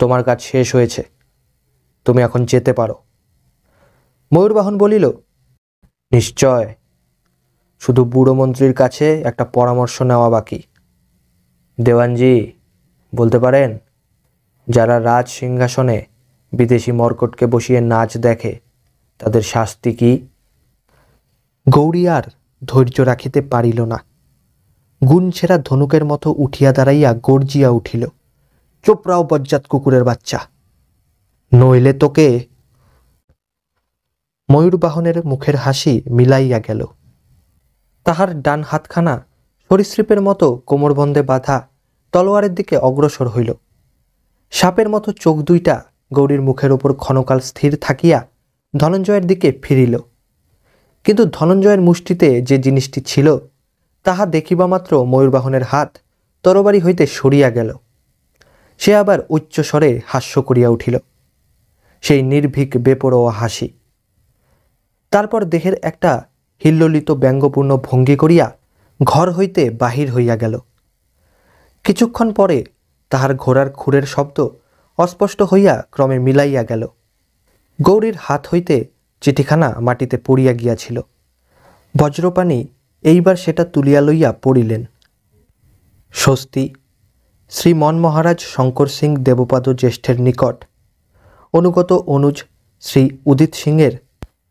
তোমার কাজ শেষ হয়েছে তুমি এখন যেতে পারো ময়ূরবাহন বলিল নিশ্চয় শুধু বুড়ো মন্ত্রীর কাছে একটা পরামর্শ নেওয়া বাকি দেওয়ানজি বলতে পারেন যারা রাজ সিংহাসনে বিদেশি মর্কটকে বসিয়ে নাচ দেখে তাদের শাস্তি কি গৌরী আর ধৈর্য রাখিতে পারিল না গুণ গুণছেরা ধনুকের মতো উঠিয়া দাঁড়াইয়া গর্জিয়া উঠিল চোপড়াও বজ্জাত কুকুরের বাচ্চা নইলে তোকে ময়ূরবাহনের মুখের হাসি মিলাইয়া গেল তাহার ডান হাতখানা সরীসৃপের মতো কোমরবন্ধে বাঁধা তলোয়ারের দিকে অগ্রসর হইল সাপের মতো চোখ দুইটা গৌরীর মুখের ওপর ক্ষণকাল স্থির থাকিয়া ধনঞ্জয়ের দিকে ফিরিল কিন্তু ধনঞ্জয়ের মুষ্টিতে যে জিনিসটি ছিল তাহা দেখিবা মাত্র ময়ূরবাহনের হাত তরবারি হইতে সরিয়া গেল সে আবার উচ্চস্বরে হাস্য করিয়া উঠিল সেই নির্ভীক বেপরোয়া হাসি তারপর দেহের একটা হিল্লোলিত ব্যঙ্গপূর্ণ ভঙ্গি করিয়া ঘর হইতে বাহির হইয়া গেল কিছুক্ষণ পরে তাহার ঘোড়ার খুরের শব্দ অস্পষ্ট হইয়া ক্রমে মিলাইয়া গেল গৌরীর হাত হইতে চিঠিখানা মাটিতে পড়িয়া গিয়াছিল বজ্রপাণী এইবার সেটা তুলিয়া লইয়া পড়িলেন স্বস্তি শ্রীমন মহারাজ শঙ্কর সিং দেবপাদ জ্যেষ্ঠের নিকট অনুগত অনুজ শ্রী উদিত সিংয়ের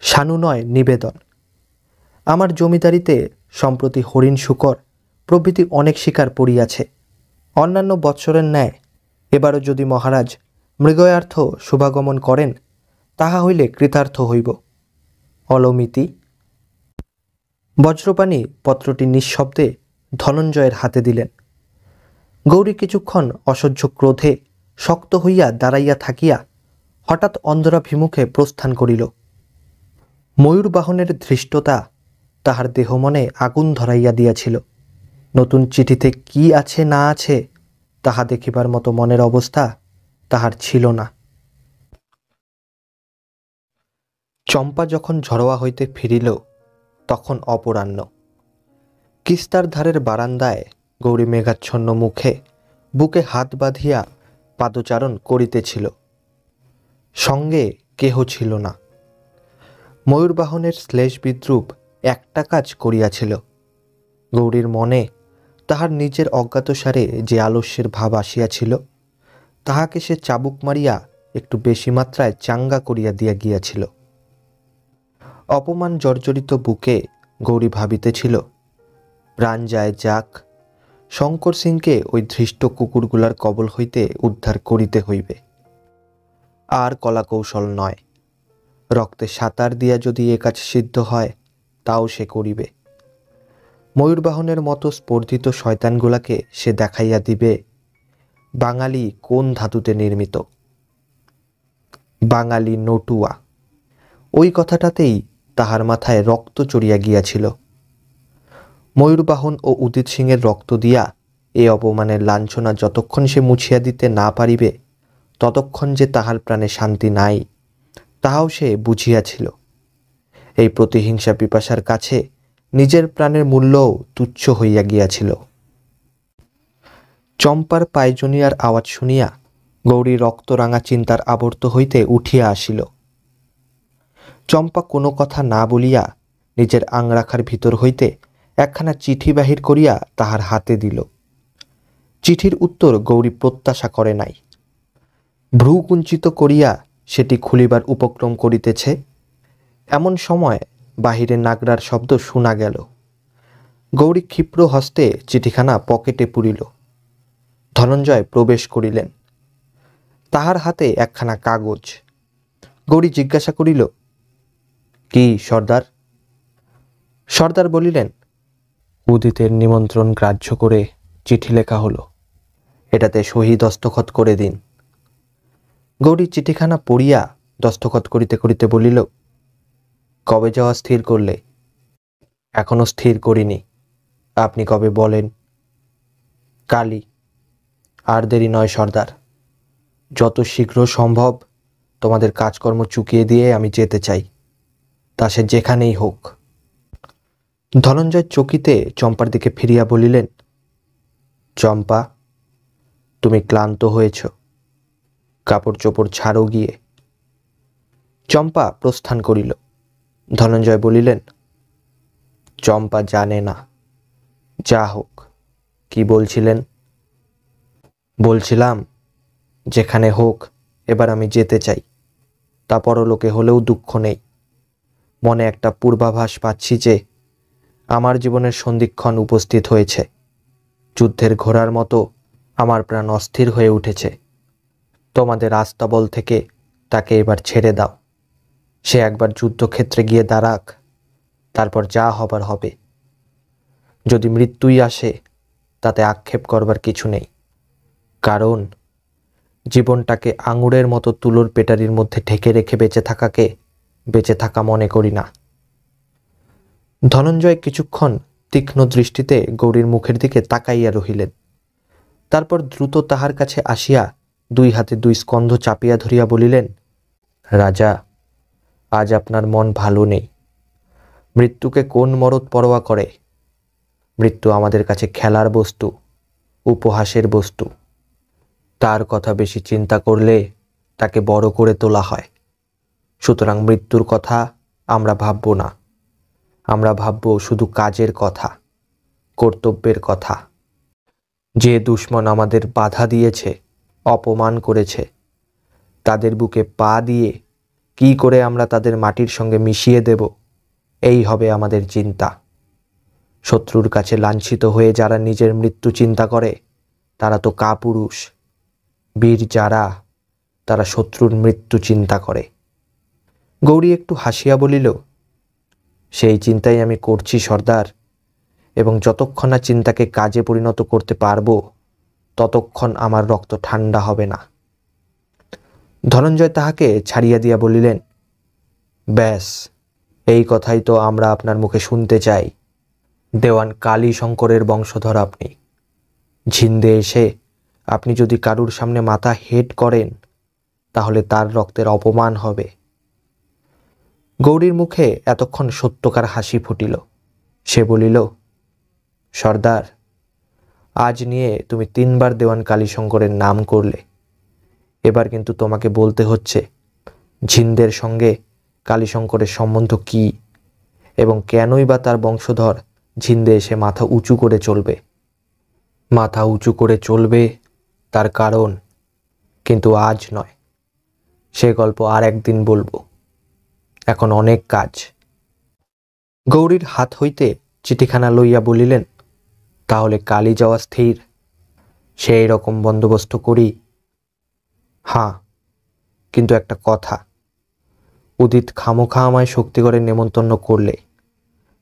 শানু নয় নিবেদন আমার জমিদারিতে সম্প্রতি হরিণ শুকর প্রভৃতি অনেক শিকার পড়িয়াছে অন্যান্য বৎসরের ন্যায় এবারও যদি মহারাজ মৃগয়ার্থ শুভাগমন করেন তাহা হইলে কৃতার্থ হইব অলমিতি বজ্রপাণী পত্রটি নিঃশব্দে ধনঞ্জয়ের হাতে দিলেন গৌরী কিছুক্ষণ অসহ্য ক্রোধে শক্ত হইয়া দাঁড়াইয়া থাকিয়া হঠাৎ অন্ধরাভিমুখে প্রস্থান করিল ময়ূর বাহনের ধৃষ্টতা তাহার দেহ মনে আগুন ধরাইয়া দিয়াছিল নতুন চিঠিতে কি আছে না আছে তাহা দেখিবার মতো মনের অবস্থা তাহার ছিল না চম্পা যখন ঝরোয়া হইতে ফিরিল তখন অপরাহ্ন কিস্তার ধারের বারান্দায় গৌরী মেঘাচ্ছন্ন মুখে বুকে হাত বাঁধিয়া পাদচারণ করিতেছিল সঙ্গে কেহ ছিল না ময়ূরবাহনের শ্লেষ বিদ্রুপ একটা কাজ করিয়াছিল গৌরীর মনে তাহার নিজের অজ্ঞাতসারে যে আলস্যের ভাব আসিয়াছিল তাহাকে সে চাবুক মারিয়া একটু বেশি মাত্রায় চাঙ্গা করিয়া দিয়া গিয়াছিল অপমান জর্জরিত বুকে গৌরী ভাবিতেছিল প্রাণ যায় যাক শঙ্কর সিংকে ওই ধৃষ্ট কুকুরগুলার কবল হইতে উদ্ধার করিতে হইবে আর কলাকৌশল নয় রক্তে সাঁতার দিয়া যদি এ কাজ সিদ্ধ হয় তাও সে করিবে ময়ূরবাহনের মতো স্পর্ধিত শয়তানগুলাকে সে দেখাইয়া দিবে বাঙালি কোন ধাতুতে নির্মিত বাঙালি নটুয়া ওই কথাটাতেই তাহার মাথায় রক্ত চড়িয়া গিয়াছিল ময়ূরবাহন ও উদিত সিংয়ের রক্ত দিয়া এ অপমানের লাঞ্ছনা যতক্ষণ সে মুছিয়া দিতে না পারিবে ততক্ষণ যে তাহার প্রাণে শান্তি নাই তাহাও সে বুঝিয়াছিল এই প্রতিহিংসা পিপাসার কাছে নিজের প্রাণের মূল্যও তুচ্ছ হইয়া গিয়াছিল চম্পার পায়জনিয়ার আওয়াজ শুনিয়া গৌরী রক্তরাঙা চিন্তার আবর্ত হইতে উঠিয়া আসিল চম্পা কোনো কথা না বলিয়া নিজের আংরাখার ভিতর হইতে একখানা চিঠি বাহির করিয়া তাহার হাতে দিল চিঠির উত্তর গৌরী প্রত্যাশা করে নাই ভ্রুকুঞ্চিত কুঞ্চিত করিয়া সেটি খুলিবার উপক্রম করিতেছে এমন সময় বাহিরে নাগরার শব্দ শোনা গেল গৌরী ক্ষিপ্র হস্তে চিঠিখানা পকেটে পুরিল ধনঞ্জয় প্রবেশ করিলেন তাহার হাতে একখানা কাগজ গৌরী জিজ্ঞাসা করিল কি সর্দার সর্দার বলিলেন উদিতের নিমন্ত্রণ গ্রাহ্য করে চিঠি লেখা হলো এটাতে সহি দস্তখত করে দিন গৌরী চিঠিখানা পড়িয়া দস্তখত করিতে করিতে বলিল কবে যাওয়া স্থির করলে এখনও স্থির করিনি আপনি কবে বলেন কালি আর দেরি নয় সর্দার যত শীঘ্র সম্ভব তোমাদের কাজকর্ম চুকিয়ে দিয়ে আমি যেতে চাই তা সে যেখানেই হোক ধনঞ্জয় চকিতে চম্পার দিকে ফিরিয়া বলিলেন চম্পা তুমি ক্লান্ত হয়েছো কাপড় চোপড় ছাড়ো গিয়ে চম্পা প্রস্থান করিল ধনঞ্জয় বলিলেন চম্পা জানে না যা হোক কি বলছিলেন বলছিলাম যেখানে হোক এবার আমি যেতে চাই তা পরলোকে হলেও দুঃখ নেই মনে একটা পূর্বাভাস পাচ্ছি যে আমার জীবনের সন্ধিক্ষণ উপস্থিত হয়েছে যুদ্ধের ঘোড়ার মতো আমার প্রাণ অস্থির হয়ে উঠেছে তোমাদের আস্তাবল থেকে তাকে এবার ছেড়ে দাও সে একবার যুদ্ধক্ষেত্রে গিয়ে দাঁড়াক তারপর যা হবার হবে যদি মৃত্যুই আসে তাতে আক্ষেপ করবার কিছু নেই কারণ জীবনটাকে আঙুরের মতো তুলোর পেটারির মধ্যে ঢেকে রেখে বেঁচে থাকাকে বেঁচে থাকা মনে করি না ধনঞ্জয় কিছুক্ষণ তীক্ষ্ণ দৃষ্টিতে গৌরীর মুখের দিকে তাকাইয়া রহিলেন তারপর দ্রুত তাহার কাছে আসিয়া দুই হাতে দুই স্কন্ধ চাপিয়া ধরিয়া বলিলেন রাজা আজ আপনার মন ভালো নেই মৃত্যুকে কোন মরদ পরোয়া করে মৃত্যু আমাদের কাছে খেলার বস্তু উপহাসের বস্তু তার কথা বেশি চিন্তা করলে তাকে বড় করে তোলা হয় সুতরাং মৃত্যুর কথা আমরা ভাবব না আমরা ভাবব শুধু কাজের কথা কর্তব্যের কথা যে দুশ্মন আমাদের বাধা দিয়েছে অপমান করেছে তাদের বুকে পা দিয়ে কি করে আমরা তাদের মাটির সঙ্গে মিশিয়ে দেব এই হবে আমাদের চিন্তা শত্রুর কাছে লাঞ্ছিত হয়ে যারা নিজের মৃত্যু চিন্তা করে তারা তো কাপুরুষ বীর যারা তারা শত্রুর মৃত্যু চিন্তা করে গৌরী একটু হাসিয়া বলিল সেই চিন্তাই আমি করছি সর্দার এবং যতক্ষণ না চিন্তাকে কাজে পরিণত করতে পারবো ততক্ষণ আমার রক্ত ঠান্ডা হবে না ধনঞ্জয় তাহাকে ছাড়িয়া দিয়া বলিলেন ব্যাস এই কথাই তো আমরা আপনার মুখে শুনতে চাই দেওয়ান কালী শঙ্করের বংশধর আপনি ঝিন্দে এসে আপনি যদি কারুর সামনে মাথা হেট করেন তাহলে তার রক্তের অপমান হবে গৌরীর মুখে এতক্ষণ সত্যকার হাসি ফুটিল সে বলিল সর্দার আজ নিয়ে তুমি তিনবার দেওয়ান কালীশঙ্করের নাম করলে এবার কিন্তু তোমাকে বলতে হচ্ছে ঝিন্দের সঙ্গে কালীশঙ্করের সম্বন্ধ কি এবং কেনই বা তার বংশধর ঝিন্দে এসে মাথা উঁচু করে চলবে মাথা উঁচু করে চলবে তার কারণ কিন্তু আজ নয় সে গল্প আর একদিন বলবো এখন অনেক কাজ গৌরীর হাত হইতে চিঠিখানা লইয়া বলিলেন তাহলে কালি যাওয়া স্থির সেই রকম বন্দোবস্ত করি হ্যাঁ কিন্তু একটা কথা উদিত খামোখা আমায় শক্তিগড়ে নেমন্তন্ন করলে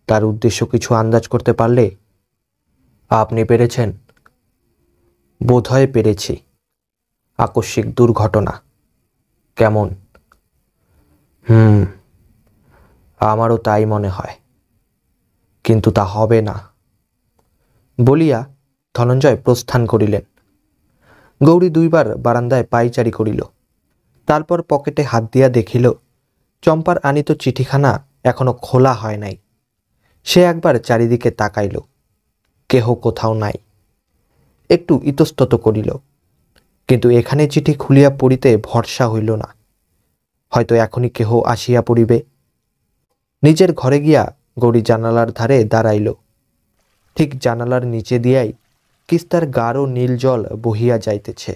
তার উদ্দেশ্য কিছু আন্দাজ করতে পারলে আপনি পেরেছেন বোধহয় পেরেছি আকস্মিক দুর্ঘটনা কেমন হুম আমারও তাই মনে হয় কিন্তু তা হবে না বলিয়া ধনঞ্জয় প্রস্থান করিলেন গৌরী দুইবার বারান্দায় পাইচারি করিল তারপর পকেটে হাত দিয়া দেখিল চম্পার আনিত চিঠিখানা এখনো খোলা হয় নাই সে একবার চারিদিকে তাকাইল কেহ কোথাও নাই একটু ইতস্তত করিল কিন্তু এখানে চিঠি খুলিয়া পড়িতে ভরসা হইল না হয়তো এখনই কেহ আসিয়া পড়িবে নিজের ঘরে গিয়া গৌরী জানালার ধারে দাঁড়াইল ঠিক জানালার নিচে দিয়াই কিস্তার গাঢ় নীল জল বহিয়া যাইতেছে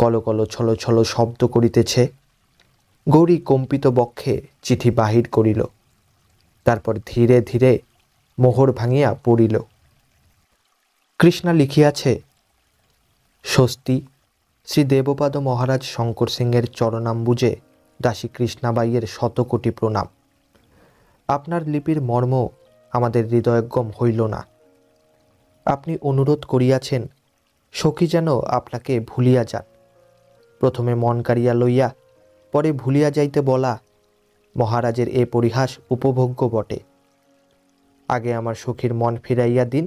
কলকল ছল ছল শব্দ করিতেছে গৌরী কম্পিত বক্ষে চিঠি বাহির করিল তারপর ধীরে ধীরে মোহর ভাঙিয়া পড়িল কৃষ্ণা লিখিয়াছে স্বস্তি শ্রী দেবপাদ মহারাজ শঙ্কর সিংয়ের বুঝে দাসী কৃষ্ণাবাইয়ের শতকোটি প্রণাম আপনার লিপির মর্ম আমাদের হৃদয়গম হইল না আপনি অনুরোধ করিয়াছেন সখী যেন আপনাকে ভুলিয়া যান প্রথমে মন কারিয়া লইয়া পরে ভুলিয়া যাইতে বলা মহারাজের এ পরিহাস উপভোগ্য বটে আগে আমার সখীর মন ফিরাইয়া দিন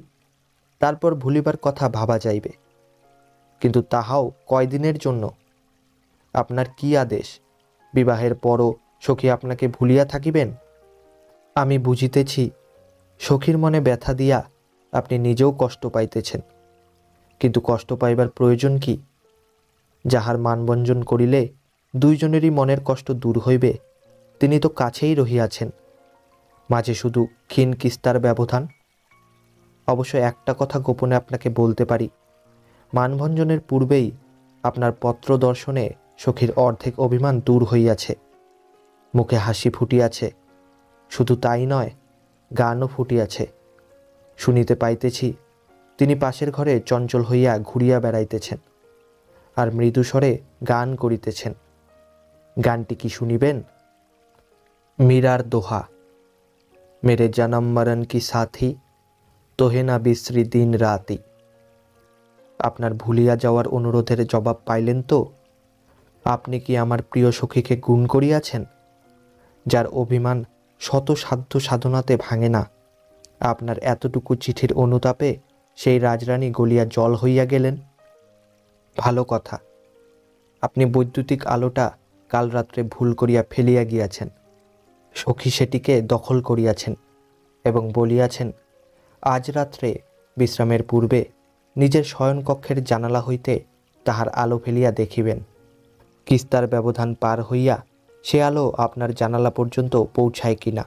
তারপর ভুলিবার কথা ভাবা যাইবে কিন্তু তাহাও কয়দিনের জন্য আপনার কি আদেশ বিবাহের পরও সখী আপনাকে ভুলিয়া থাকিবেন আমি বুঝিতেছি সখীর মনে ব্যথা দিয়া আপনি নিজেও কষ্ট পাইতেছেন কিন্তু কষ্ট পাইবার প্রয়োজন কি যাহার মানবঞ্জন করিলে দুইজনেরই মনের কষ্ট দূর হইবে তিনি তো কাছেই রহিয়াছেন মাঝে শুধু ক্ষীণ কিস্তার ব্যবধান অবশ্য একটা কথা গোপনে আপনাকে বলতে পারি মানভঞ্জনের পূর্বেই আপনার পত্র দর্শনে সখীর অর্ধেক অভিমান দূর হইয়াছে মুখে হাসি ফুটিয়াছে শুধু তাই নয় গানও ফুটিয়াছে শুনিতে পাইতেছি তিনি পাশের ঘরে চঞ্চল হইয়া ঘুরিয়া বেড়াইতেছেন আর মৃদুস্বরে গান করিতেছেন গানটি কি শুনিবেন মীরার দোহা মেরে জানাম মরণ কি সাথী তোহে না বিশ্রী দিন রাতি আপনার ভুলিয়া যাওয়ার অনুরোধের জবাব পাইলেন তো আপনি কি আমার প্রিয় সখীকে গুণ করিয়াছেন যার অভিমান শত সাধ্য সাধনাতে ভাঙে না আপনার এতটুকু চিঠির অনুতাপে সেই রাজরানী গলিয়া জল হইয়া গেলেন ভালো কথা আপনি বৈদ্যুতিক আলোটা কাল রাত্রে ভুল করিয়া ফেলিয়া গিয়াছেন সখী সেটিকে দখল করিয়াছেন এবং বলিয়াছেন আজ রাত্রে বিশ্রামের পূর্বে নিজের শয়নকক্ষের জানালা হইতে তাহার আলো ফেলিয়া দেখিবেন কিস্তার ব্যবধান পার হইয়া সে আলো আপনার জানালা পর্যন্ত পৌঁছায় কিনা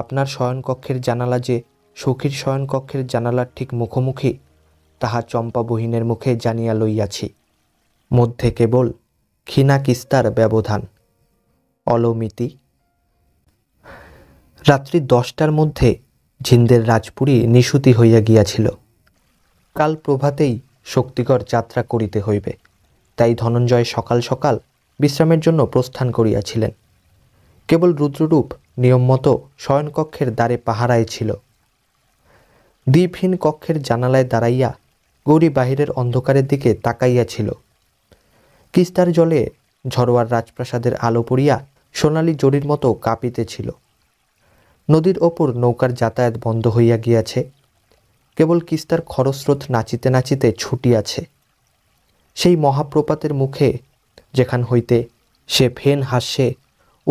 আপনার শয়নকক্ষের জানালা যে সখীর শয়নকক্ষের জানালার ঠিক মুখোমুখি তাহা চম্পা বহিনের মুখে জানিয়া লইয়াছি মধ্যে কেবল ক্ষীণা কিস্তার ব্যবধান অলমিতি রাত্রি দশটার মধ্যে ঝিন্দের রাজপুরী নিশুতি হইয়া গিয়াছিল কাল প্রভাতেই শক্তিকর যাত্রা করিতে হইবে তাই ধনঞ্জয় সকাল সকাল বিশ্রামের জন্য প্রস্থান করিয়াছিলেন কেবল রুদ্ররূপ নিয়মমতো শয়নকক্ষের দ্বারে পাহারায় ছিল দ্বীপহীন কক্ষের জানালায় দাঁড়াইয়া গৌরী বাহিরের অন্ধকারের দিকে তাকাইয়াছিল কিস্তার জলে ঝরোয়ার রাজপ্রাসাদের আলো পড়িয়া সোনালি জরির মতো কাঁপিতেছিল নদীর ওপর নৌকার যাতায়াত বন্ধ হইয়া গিয়াছে কেবল কিস্তার খরস্রোত নাচিতে নাচিতে ছুটিয়াছে সেই মহাপ্রপাতের মুখে যেখান হইতে সে ফেন হাস্যে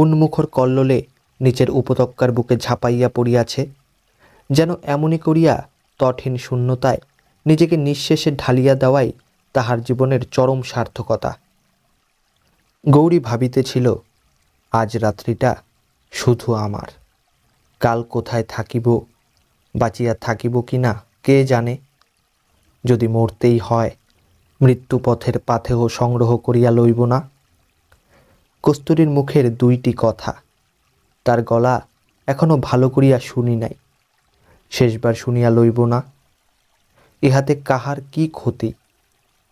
উন্মুখর কল্লোলে নিচের উপত্যকার বুকে ঝাঁপাইয়া পড়িয়াছে যেন এমনই করিয়া তঠিন শূন্যতায় নিজেকে নিঃশেষে ঢালিয়া দেওয়াই তাহার জীবনের চরম সার্থকতা গৌরী ভাবিতেছিল আজ রাত্রিটা শুধু আমার কাল কোথায় থাকিব বাঁচিয়া থাকিব কি না কে জানে যদি মরতেই হয় মৃত্যুপথের পাথেও সংগ্রহ করিয়া লইব না কস্তুরীর মুখের দুইটি কথা তার গলা এখনো ভালো করিয়া শুনি নাই শেষবার শুনিয়া লইব না ইহাতে কাহার কি ক্ষতি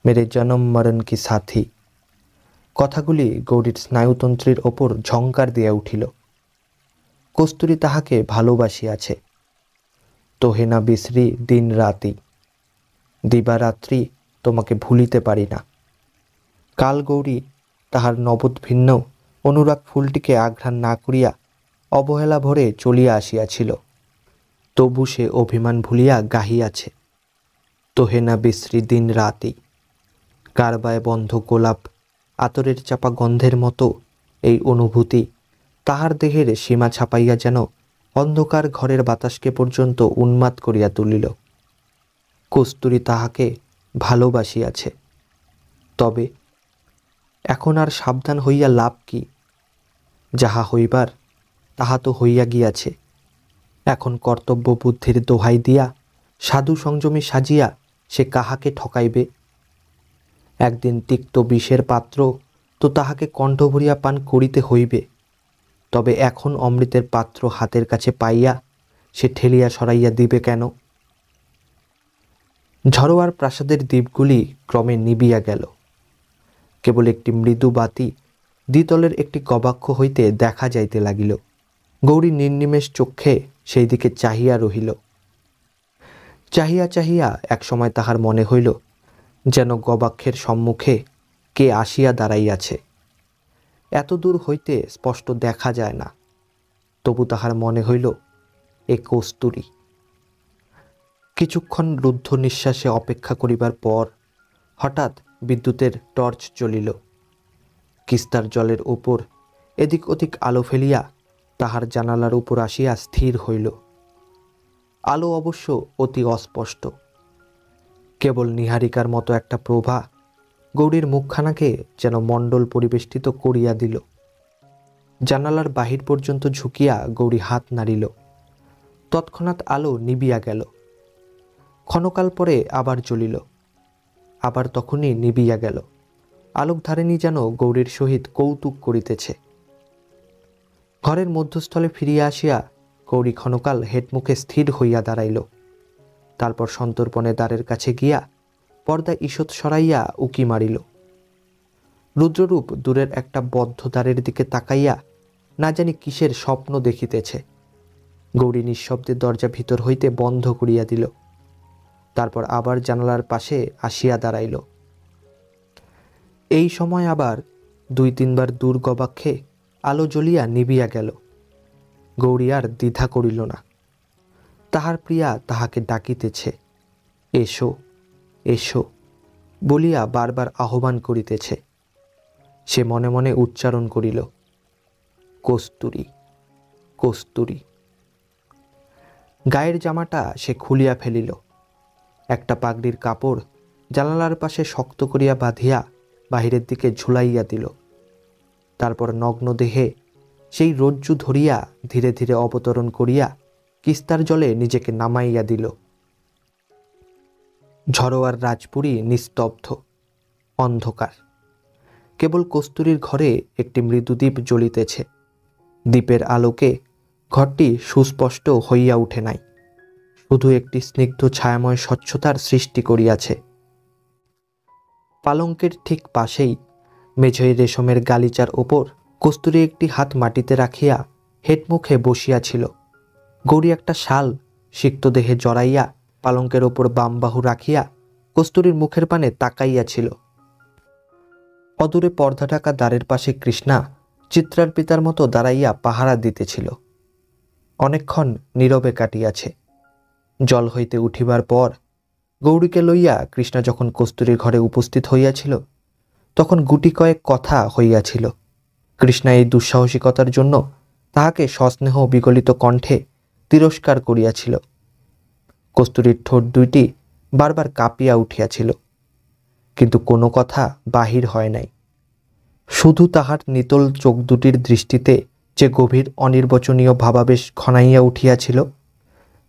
মেরে জনম মরণ কি সাথী কথাগুলি গৌরীর স্নায়ুতন্ত্রীর ওপর ঝঙ্কার দিয়া উঠিল কস্তুরী তাহাকে ভালোবাসিয়াছে না বিশ্রী দিন রাতি দিবারাত্রি তোমাকে ভুলিতে পারি না কাল গৌরী তাহার নবদ ভিন্ন অনুরাগ ফুলটিকে আঘ্রাণ না করিয়া অবহেলা ভরে চলিয়া আসিয়াছিল তবু সে অভিমান ভুলিয়া গাহিয়াছে না বিশ্রী দিন রাতি কারবায় বন্ধ গোলাপ আতরের চাপা গন্ধের মতো এই অনুভূতি তাহার দেহের সীমা ছাপাইয়া যেন অন্ধকার ঘরের বাতাসকে পর্যন্ত উন্মাদ করিয়া তুলিল কস্তুরী তাহাকে ভালোবাসিয়াছে তবে এখন আর সাবধান হইয়া লাভ কি যাহা হইবার তাহা তো হইয়া গিয়াছে এখন কর্তব্য বুদ্ধির দোহাই দিয়া সাধু সংযমে সাজিয়া সে কাহাকে ঠকাইবে একদিন তিক্ত বিষের পাত্র তো তাহাকে কণ্ঠ ভরিয়া পান করিতে হইবে তবে এখন অমৃতের পাত্র হাতের কাছে পাইয়া সে ঠেলিয়া সরাইয়া দিবে কেন ঝরোয়ার প্রাসাদের দ্বীপগুলি ক্রমে নিবিয়া গেল কেবল একটি মৃদু বাতি দ্বিতলের একটি কবাক্ষ হইতে দেখা যাইতে লাগিল গৌরী নির্নিমেষ চক্ষে সেই দিকে চাহিয়া রহিল চাহিয়া চাহিয়া এক সময় তাহার মনে হইল যেন গবাক্ষের সম্মুখে কে আসিয়া দাঁড়াইয়াছে এত দূর হইতে স্পষ্ট দেখা যায় না তবু তাহার মনে হইল এ কস্তুরী কিছুক্ষণ রুদ্ধ নিঃশ্বাসে অপেক্ষা করিবার পর হঠাৎ বিদ্যুতের টর্চ চলিল কিস্তার জলের ওপর এদিক ওদিক আলো ফেলিয়া তাহার জানালার উপর আসিয়া স্থির হইল আলো অবশ্য অতি অস্পষ্ট কেবল নিহারিকার মতো একটা প্রভা গৌরীর মুখখানাকে যেন মণ্ডল পরিবেষ্টিত করিয়া দিল জানালার বাহির পর্যন্ত ঝুঁকিয়া গৌরী হাত নাড়িল তৎক্ষণাৎ আলো নিবিয়া গেল ক্ষণকাল পরে আবার চলিল আবার তখনই নিবিয়া গেল আলোকধারিণী যেন গৌরীর সহিত কৌতুক করিতেছে ঘরের মধ্যস্থলে ফিরিয়া আসিয়া গৌরী ক্ষণকাল হেডমুখে স্থির হইয়া দাঁড়াইল তারপর সন্তর্পণে দ্বারের কাছে গিয়া পর্দা ঈষৎ সরাইয়া উকি মারিল রুদ্ররূপ দূরের একটা বদ্ধ দ্বারের দিকে তাকাইয়া না জানি কিসের স্বপ্ন দেখিতেছে গৌরী নিঃশব্দে দরজা ভিতর হইতে বন্ধ করিয়া দিল তারপর আবার জানালার পাশে আসিয়া দাঁড়াইল এই সময় আবার দুই তিনবার দুর্গবাক্ষে আলো জ্বলিয়া নিবিয়া গেল গৌরী আর দ্বিধা করিল না তাহার প্রিয়া তাহাকে ডাকিতেছে এসো এসো বলিয়া বারবার আহ্বান করিতেছে সে মনে মনে উচ্চারণ করিল কস্তুরী কস্তুরী গায়ের জামাটা সে খুলিয়া ফেলিল একটা পাগড়ির কাপড় জানালার পাশে শক্ত করিয়া বাঁধিয়া বাহিরের দিকে ঝুলাইয়া দিল তারপর নগ্ন দেহে সেই রজ্জু ধরিয়া ধীরে ধীরে অবতরণ করিয়া কিস্তার জলে নিজেকে নামাইয়া দিল ঝরোয়ার রাজপুরী নিস্তব্ধ অন্ধকার কেবল কস্তুরীর ঘরে একটি মৃদুদ্বীপ জ্বলিতেছে দ্বীপের আলোকে ঘরটি সুস্পষ্ট হইয়া উঠে নাই শুধু একটি স্নিগ্ধ ছায়াময় স্বচ্ছতার সৃষ্টি করিয়াছে পালঙ্কের ঠিক পাশেই মেঝের রেশমের গালিচার ওপর কস্তুরি একটি হাত মাটিতে রাখিয়া হেটমুখে বসিয়াছিল গৌরী একটা শাল সিক্ত দেহে জড়াইয়া পালঙ্কের ওপর বামবাহু রাখিয়া কস্তুরীর মুখের পানে তাকাইয়াছিল অদূরে পর্দা ঢাকা দ্বারের পাশে কৃষ্ণা চিত্রার পিতার মতো দাঁড়াইয়া পাহারা দিতেছিল অনেকক্ষণ নীরবে কাটিয়াছে জল হইতে উঠিবার পর গৌরীকে লইয়া কৃষ্ণা যখন কস্তুরীর ঘরে উপস্থিত হইয়াছিল তখন গুটি কয়েক কথা হইয়াছিল কৃষ্ণা এই দুঃসাহসিকতার জন্য তাহাকে সস্নেহ বিগলিত কণ্ঠে তিরস্কার করিয়াছিল কস্তুরীর ঠোঁট দুইটি বারবার কাঁপিয়া উঠিয়াছিল কিন্তু কোনো কথা বাহির হয় নাই শুধু তাহার নিতল চোখ দুটির দৃষ্টিতে যে গভীর অনির্বচনীয় ভাবাবেশ ঘনাইয়া উঠিয়াছিল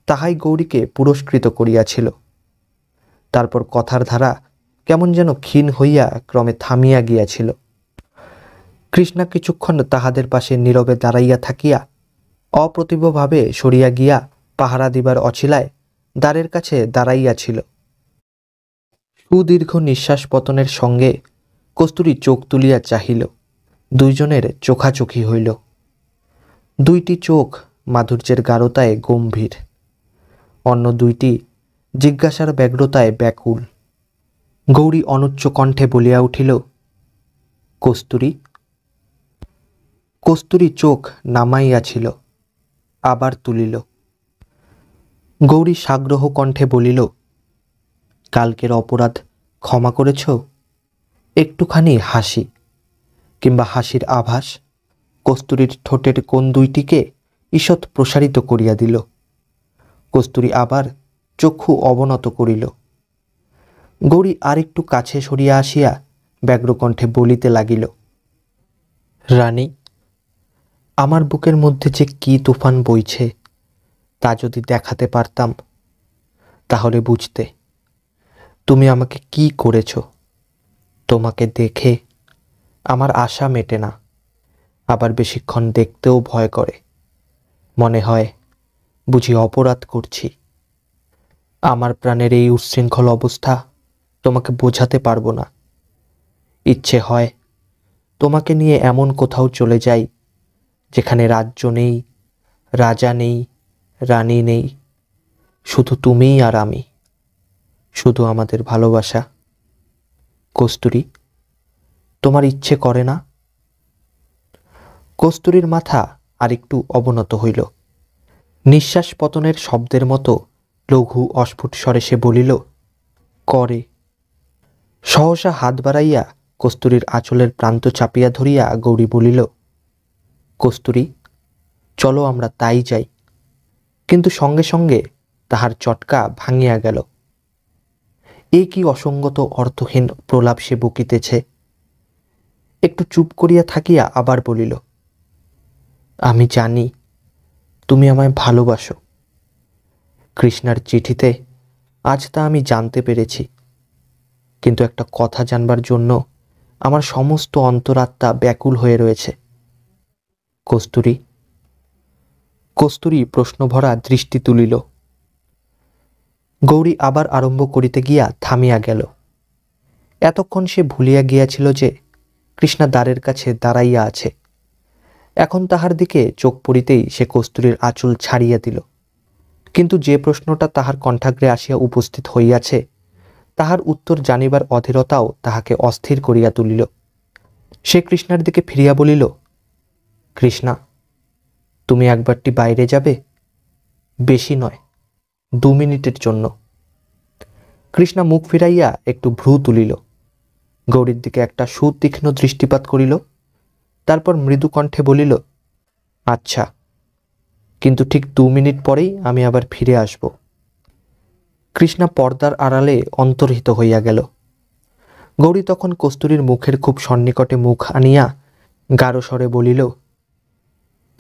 তাহাই গৌরীকে পুরস্কৃত করিয়াছিল তারপর কথার ধারা কেমন যেন ক্ষীণ হইয়া ক্রমে থামিয়া গিয়াছিল কৃষ্ণা কিছুক্ষণ তাহাদের পাশে নীরবে দাঁড়াইয়া থাকিয়া অপ্রতিভভাবে সরিয়া গিয়া পাহারা দিবার অছিলায় দ্বারের কাছে দাঁড়াইয়াছিল সুদীর্ঘ নিঃশ্বাস পতনের সঙ্গে কস্তুরী চোখ তুলিয়া চাহিল দুইজনের চোখাচোখি হইল দুইটি চোখ মাধুর্যের গাঢ়তায় গম্ভীর অন্য দুইটি জিজ্ঞাসার ব্যগ্রতায় ব্যাকুল গৌরী অনুচ্চ কণ্ঠে বলিয়া উঠিল কস্তুরী কস্তুরী চোখ নামাইয়াছিল আবার তুলিল গৌরী সাগ্রহ কণ্ঠে বলিল কালকের অপরাধ ক্ষমা করেছ একটুখানি হাসি কিংবা হাসির আভাস কস্তুরীর ঠোঁটের কোন দুইটিকে ঈষৎ প্রসারিত করিয়া দিল কস্তুরী আবার চক্ষু অবনত করিল গৌরী আরেকটু কাছে সরিয়া আসিয়া ব্যগ্রকণ্ঠে বলিতে লাগিল রানী আমার বুকের মধ্যে যে কি তুফান বইছে তা যদি দেখাতে পারতাম তাহলে বুঝতে তুমি আমাকে কি করেছ তোমাকে দেখে আমার আশা মেটে না আবার বেশিক্ষণ দেখতেও ভয় করে মনে হয় বুঝি অপরাধ করছি আমার প্রাণের এই উচ্ছৃঙ্খল অবস্থা তোমাকে বোঝাতে পারবো না ইচ্ছে হয় তোমাকে নিয়ে এমন কোথাও চলে যাই যেখানে রাজ্য নেই রাজা নেই রানী নেই শুধু তুমিই আর আমি শুধু আমাদের ভালোবাসা কস্তুরি তোমার ইচ্ছে করে না কস্তুরীর মাথা আরেকটু অবনত হইল নিঃশ্বাস পতনের শব্দের মতো লঘু অস্ফুট স্বরে সে বলিল করে সহসা হাত বাড়াইয়া কস্তুরীর আঁচলের প্রান্ত চাপিয়া ধরিয়া গৌরী বলিল কস্তুরী চলো আমরা তাই যাই কিন্তু সঙ্গে সঙ্গে তাহার চটকা ভাঙিয়া গেল এ কি অসঙ্গত অর্থহীন প্রলাপ সে বকিতেছে একটু চুপ করিয়া থাকিয়া আবার বলিল আমি জানি তুমি আমায় ভালোবাসো কৃষ্ণার চিঠিতে আজ তা আমি জানতে পেরেছি কিন্তু একটা কথা জানবার জন্য আমার সমস্ত অন্তরাত্মা ব্যাকুল হয়ে রয়েছে কস্তুরী কস্তুরী প্রশ্নভরা দৃষ্টি তুলিল গৌরী আবার আরম্ভ করিতে গিয়া থামিয়া গেল এতক্ষণ সে ভুলিয়া গিয়াছিল যে কৃষ্ণা দ্বারের কাছে দাঁড়াইয়া আছে এখন তাহার দিকে চোখ পড়িতেই সে কস্তুরীর আঁচল ছাড়িয়া দিল কিন্তু যে প্রশ্নটা তাহার কণ্ঠাগ্রে আসিয়া উপস্থিত হইয়াছে তাহার উত্তর জানিবার অধীরতাও তাহাকে অস্থির করিয়া তুলিল সে কৃষ্ণার দিকে ফিরিয়া বলিল কৃষ্ণা তুমি একবারটি বাইরে যাবে বেশি নয় দু মিনিটের জন্য কৃষ্ণা মুখ ফিরাইয়া একটু ভ্রু তুলিল গৌরীর দিকে একটা সুতীক্ষ্ণ দৃষ্টিপাত করিল তারপর মৃদু কণ্ঠে বলিল আচ্ছা কিন্তু ঠিক দু মিনিট পরেই আমি আবার ফিরে আসব কৃষ্ণা পর্দার আড়ালে অন্তর্হিত হইয়া গেল গৌরী তখন কস্তুরীর মুখের খুব সন্নিকটে মুখ আনিয়া গাঢ় স্বরে বলিল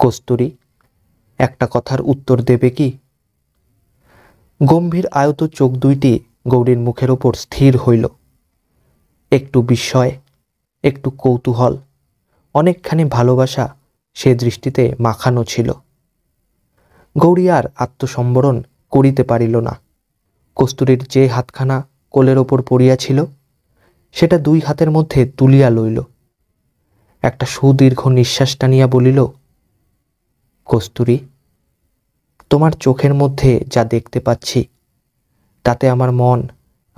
কস্তুরী একটা কথার উত্তর দেবে কি গম্ভীর আয়ত চোখ দুইটি গৌরীর মুখের ওপর স্থির হইল একটু বিস্ময় একটু কৌতূহল অনেকখানি ভালোবাসা সে দৃষ্টিতে মাখানো ছিল গৌরী আর আত্মসম্বরণ করিতে পারিল না কস্তুরীর যে হাতখানা কোলের ওপর পড়িয়াছিল সেটা দুই হাতের মধ্যে তুলিয়া লইল একটা সুদীর্ঘ নিঃশ্বাস টানিয়া বলিল কস্তুরী তোমার চোখের মধ্যে যা দেখতে পাচ্ছি তাতে আমার মন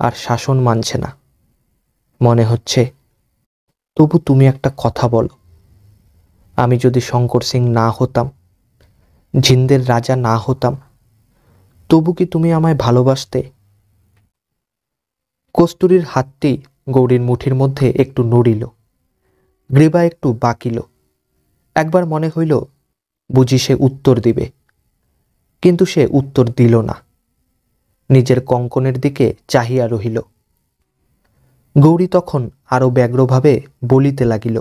আর শাসন মানছে না মনে হচ্ছে তবু তুমি একটা কথা বলো আমি যদি শঙ্কর সিং না হতাম জিন্দের রাজা না হতাম তবু কি তুমি আমায় ভালোবাসতে কস্তুরীর হাতটি গৌরীর মুঠির মধ্যে একটু নড়িল গ্রীবা একটু বাকিল একবার মনে হইল বুঝি সে উত্তর দিবে কিন্তু সে উত্তর দিল না নিজের কঙ্কনের দিকে চাহিয়া রহিল গৌরী তখন আরও ব্যগ্রভাবে বলিতে লাগিল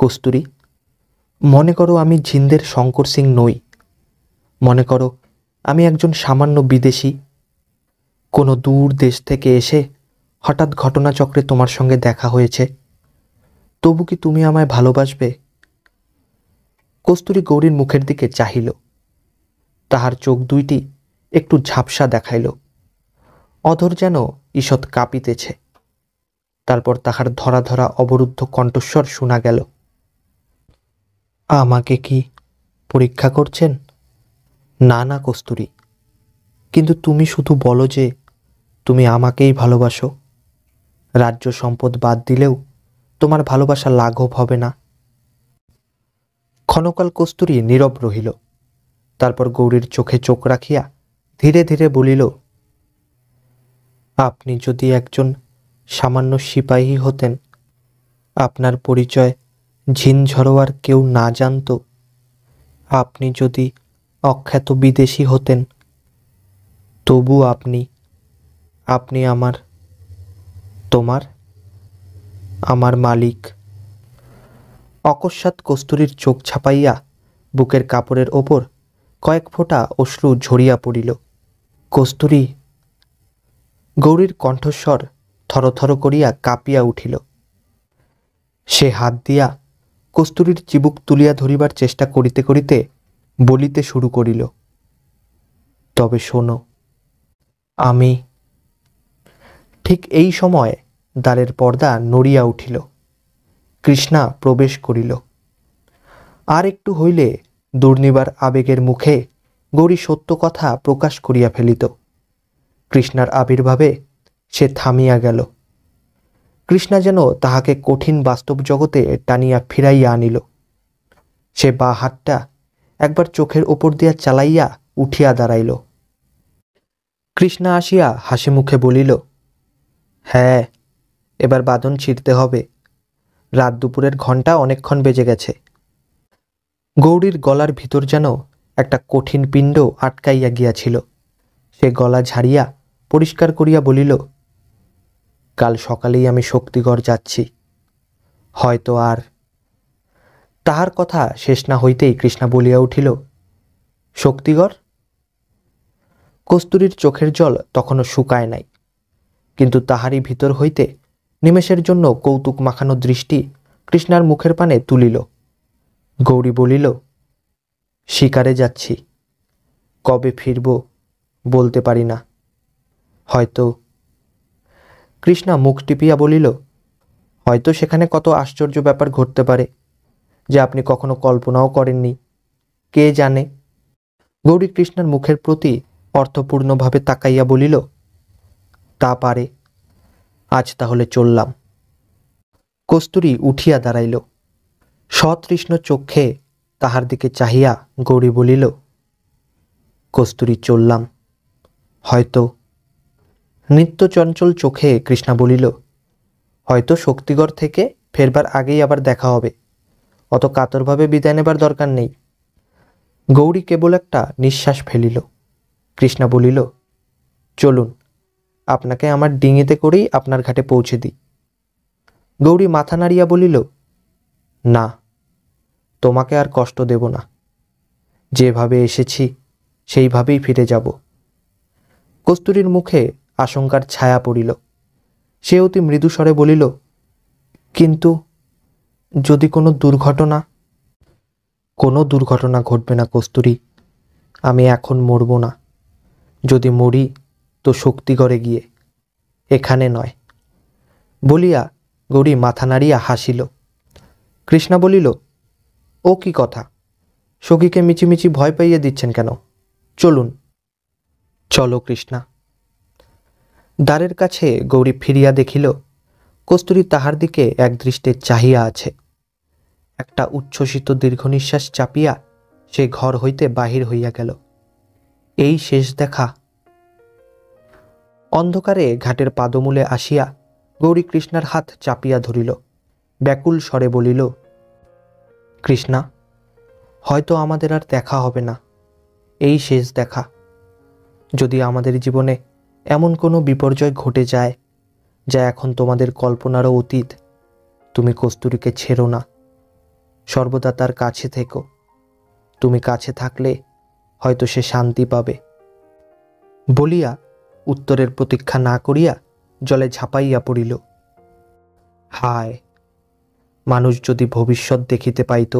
কস্তুরী মনে করো আমি জিন্দের শঙ্কর সিং নই মনে করো আমি একজন সামান্য বিদেশি কোনো দূর দেশ থেকে এসে হঠাৎ ঘটনাচক্রে তোমার সঙ্গে দেখা হয়েছে তবু কি তুমি আমায় ভালোবাসবে কস্তুরী গৌরীর মুখের দিকে চাহিল তাহার চোখ দুইটি একটু ঝাপসা দেখাইল অধর যেন ঈষৎ কাঁপিতেছে তারপর তাহার ধরা ধরা অবরুদ্ধ কণ্ঠস্বর শোনা গেল আমাকে কি পরীক্ষা করছেন না না কস্তুরি কিন্তু তুমি শুধু বলো যে তুমি আমাকেই ভালোবাসো রাজ্য সম্পদ বাদ দিলেও তোমার ভালোবাসা লাঘব হবে না ক্ষণকাল কস্তুরি নীরব রহিল তারপর গৌরীর চোখে চোখ রাখিয়া ধীরে ধীরে বলিল আপনি যদি একজন সামান্য সিপাহী হতেন আপনার পরিচয় ঝিনঝরোয়ার কেউ না জানত আপনি যদি অখ্যাত বিদেশি হতেন তবু আপনি আপনি আমার তোমার আমার মালিক অকস্মাৎ কস্তুরীর চোখ ছাপাইয়া বুকের কাপড়ের ওপর কয়েক ফোঁটা অশ্রু ঝরিয়া পড়িল কস্তুরী গৌরীর কণ্ঠস্বর থরথর করিয়া কাঁপিয়া উঠিল সে হাত দিয়া কস্তুরীর চিবুক তুলিয়া ধরিবার চেষ্টা করিতে করিতে বলিতে শুরু করিল তবে শোনো আমি ঠিক এই সময় দ্বারের পর্দা নড়িয়া উঠিল কৃষ্ণা প্রবেশ করিল আর একটু হইলে দুর্নিবার আবেগের মুখে গৌরী সত্য কথা প্রকাশ করিয়া ফেলিত কৃষ্ণার আবির্ভাবে সে থামিয়া গেল কৃষ্ণা যেন তাহাকে কঠিন বাস্তব জগতে টানিয়া ফিরাইয়া আনিল সে বা হাতটা একবার চোখের ওপর দিয়া চালাইয়া উঠিয়া দাঁড়াইল কৃষ্ণা আসিয়া হাসি মুখে বলিল হ্যাঁ এবার বাঁধন ছিঁড়তে হবে রাত দুপুরের ঘন্টা অনেকক্ষণ বেজে গেছে গৌরীর গলার ভিতর যেন একটা কঠিন পিণ্ড আটকাইয়া গিয়াছিল সে গলা ঝাড়িয়া পরিষ্কার করিয়া বলিল কাল সকালেই আমি শক্তিগড় যাচ্ছি হয়তো আর তাহার কথা শেষ না হইতেই কৃষ্ণা বলিয়া উঠিল শক্তিগড় কস্তুরীর চোখের জল তখনও শুকায় নাই কিন্তু তাহারই ভিতর হইতে নিমেষের জন্য কৌতুক মাখানো দৃষ্টি কৃষ্ণার মুখের পানে তুলিল গৌরী বলিল শিকারে যাচ্ছি কবে ফিরব বলতে পারি না হয়তো কৃষ্ণা মুখ টিপিয়া বলিল হয়তো সেখানে কত আশ্চর্য ব্যাপার ঘটতে পারে যে আপনি কখনো কল্পনাও করেননি কে জানে গৌরী কৃষ্ণার মুখের প্রতি অর্থপূর্ণভাবে তাকাইয়া বলিল তা পারে আজ তাহলে চললাম কস্তুরী উঠিয়া দাঁড়াইল সতৃষ্ণ চক্ষে তাহার দিকে চাহিয়া গৌরী বলিল কস্তুরী চললাম হয়তো নৃত্যচঞ্চল চোখে কৃষ্ণা বলিল হয়তো শক্তিগড় থেকে ফেরবার আগেই আবার দেখা হবে অত কাতরভাবে বিদায় নেবার দরকার নেই গৌরী কেবল একটা নিঃশ্বাস ফেলিল কৃষ্ণা বলিল চলুন আপনাকে আমার ডিঙিতে করেই আপনার ঘাটে পৌঁছে দিই গৌরী মাথা নাড়িয়া বলিল না তোমাকে আর কষ্ট দেব না যেভাবে এসেছি সেইভাবেই ফিরে যাব কস্তুরীর মুখে আশঙ্কার ছায়া পড়িল সে অতি মৃদুস্বরে বলিল কিন্তু যদি কোনো দুর্ঘটনা কোনো দুর্ঘটনা ঘটবে না কস্তুরী আমি এখন মরব না যদি মরি তো শক্তিগড়ে গিয়ে এখানে নয় বলিয়া গৌরী মাথা নাড়িয়া হাসিল কৃষ্ণা বলিল ও কি কথা সখীকে মিচিমিচি ভয় পাইয়ে দিচ্ছেন কেন চলুন চলো কৃষ্ণা দ্বারের কাছে গৌরী ফিরিয়া দেখিল কস্তুরী তাহার দিকে একদৃষ্টে চাহিয়া আছে একটা উচ্ছ্বসিত দীর্ঘনিশ্বাস চাপিয়া সে ঘর হইতে বাহির হইয়া গেল এই শেষ দেখা অন্ধকারে ঘাটের পাদমূলে আসিয়া গৌরী কৃষ্ণার হাত চাপিয়া ধরিল ব্যাকুল স্বরে বলিল কৃষ্ণা হয়তো আমাদের আর দেখা হবে না এই শেষ দেখা যদি আমাদের জীবনে এমন কোনো বিপর্যয় ঘটে যায় যা এখন তোমাদের কল্পনারও অতীত তুমি কস্তুরীকে ছেড়ো না সর্বদা তার কাছে থেকো তুমি কাছে থাকলে হয়তো সে শান্তি পাবে বলিয়া উত্তরের প্রতীক্ষা না করিয়া জলে ঝাঁপাইয়া পড়িল হায় মানুষ যদি ভবিষ্যৎ দেখিতে পাইত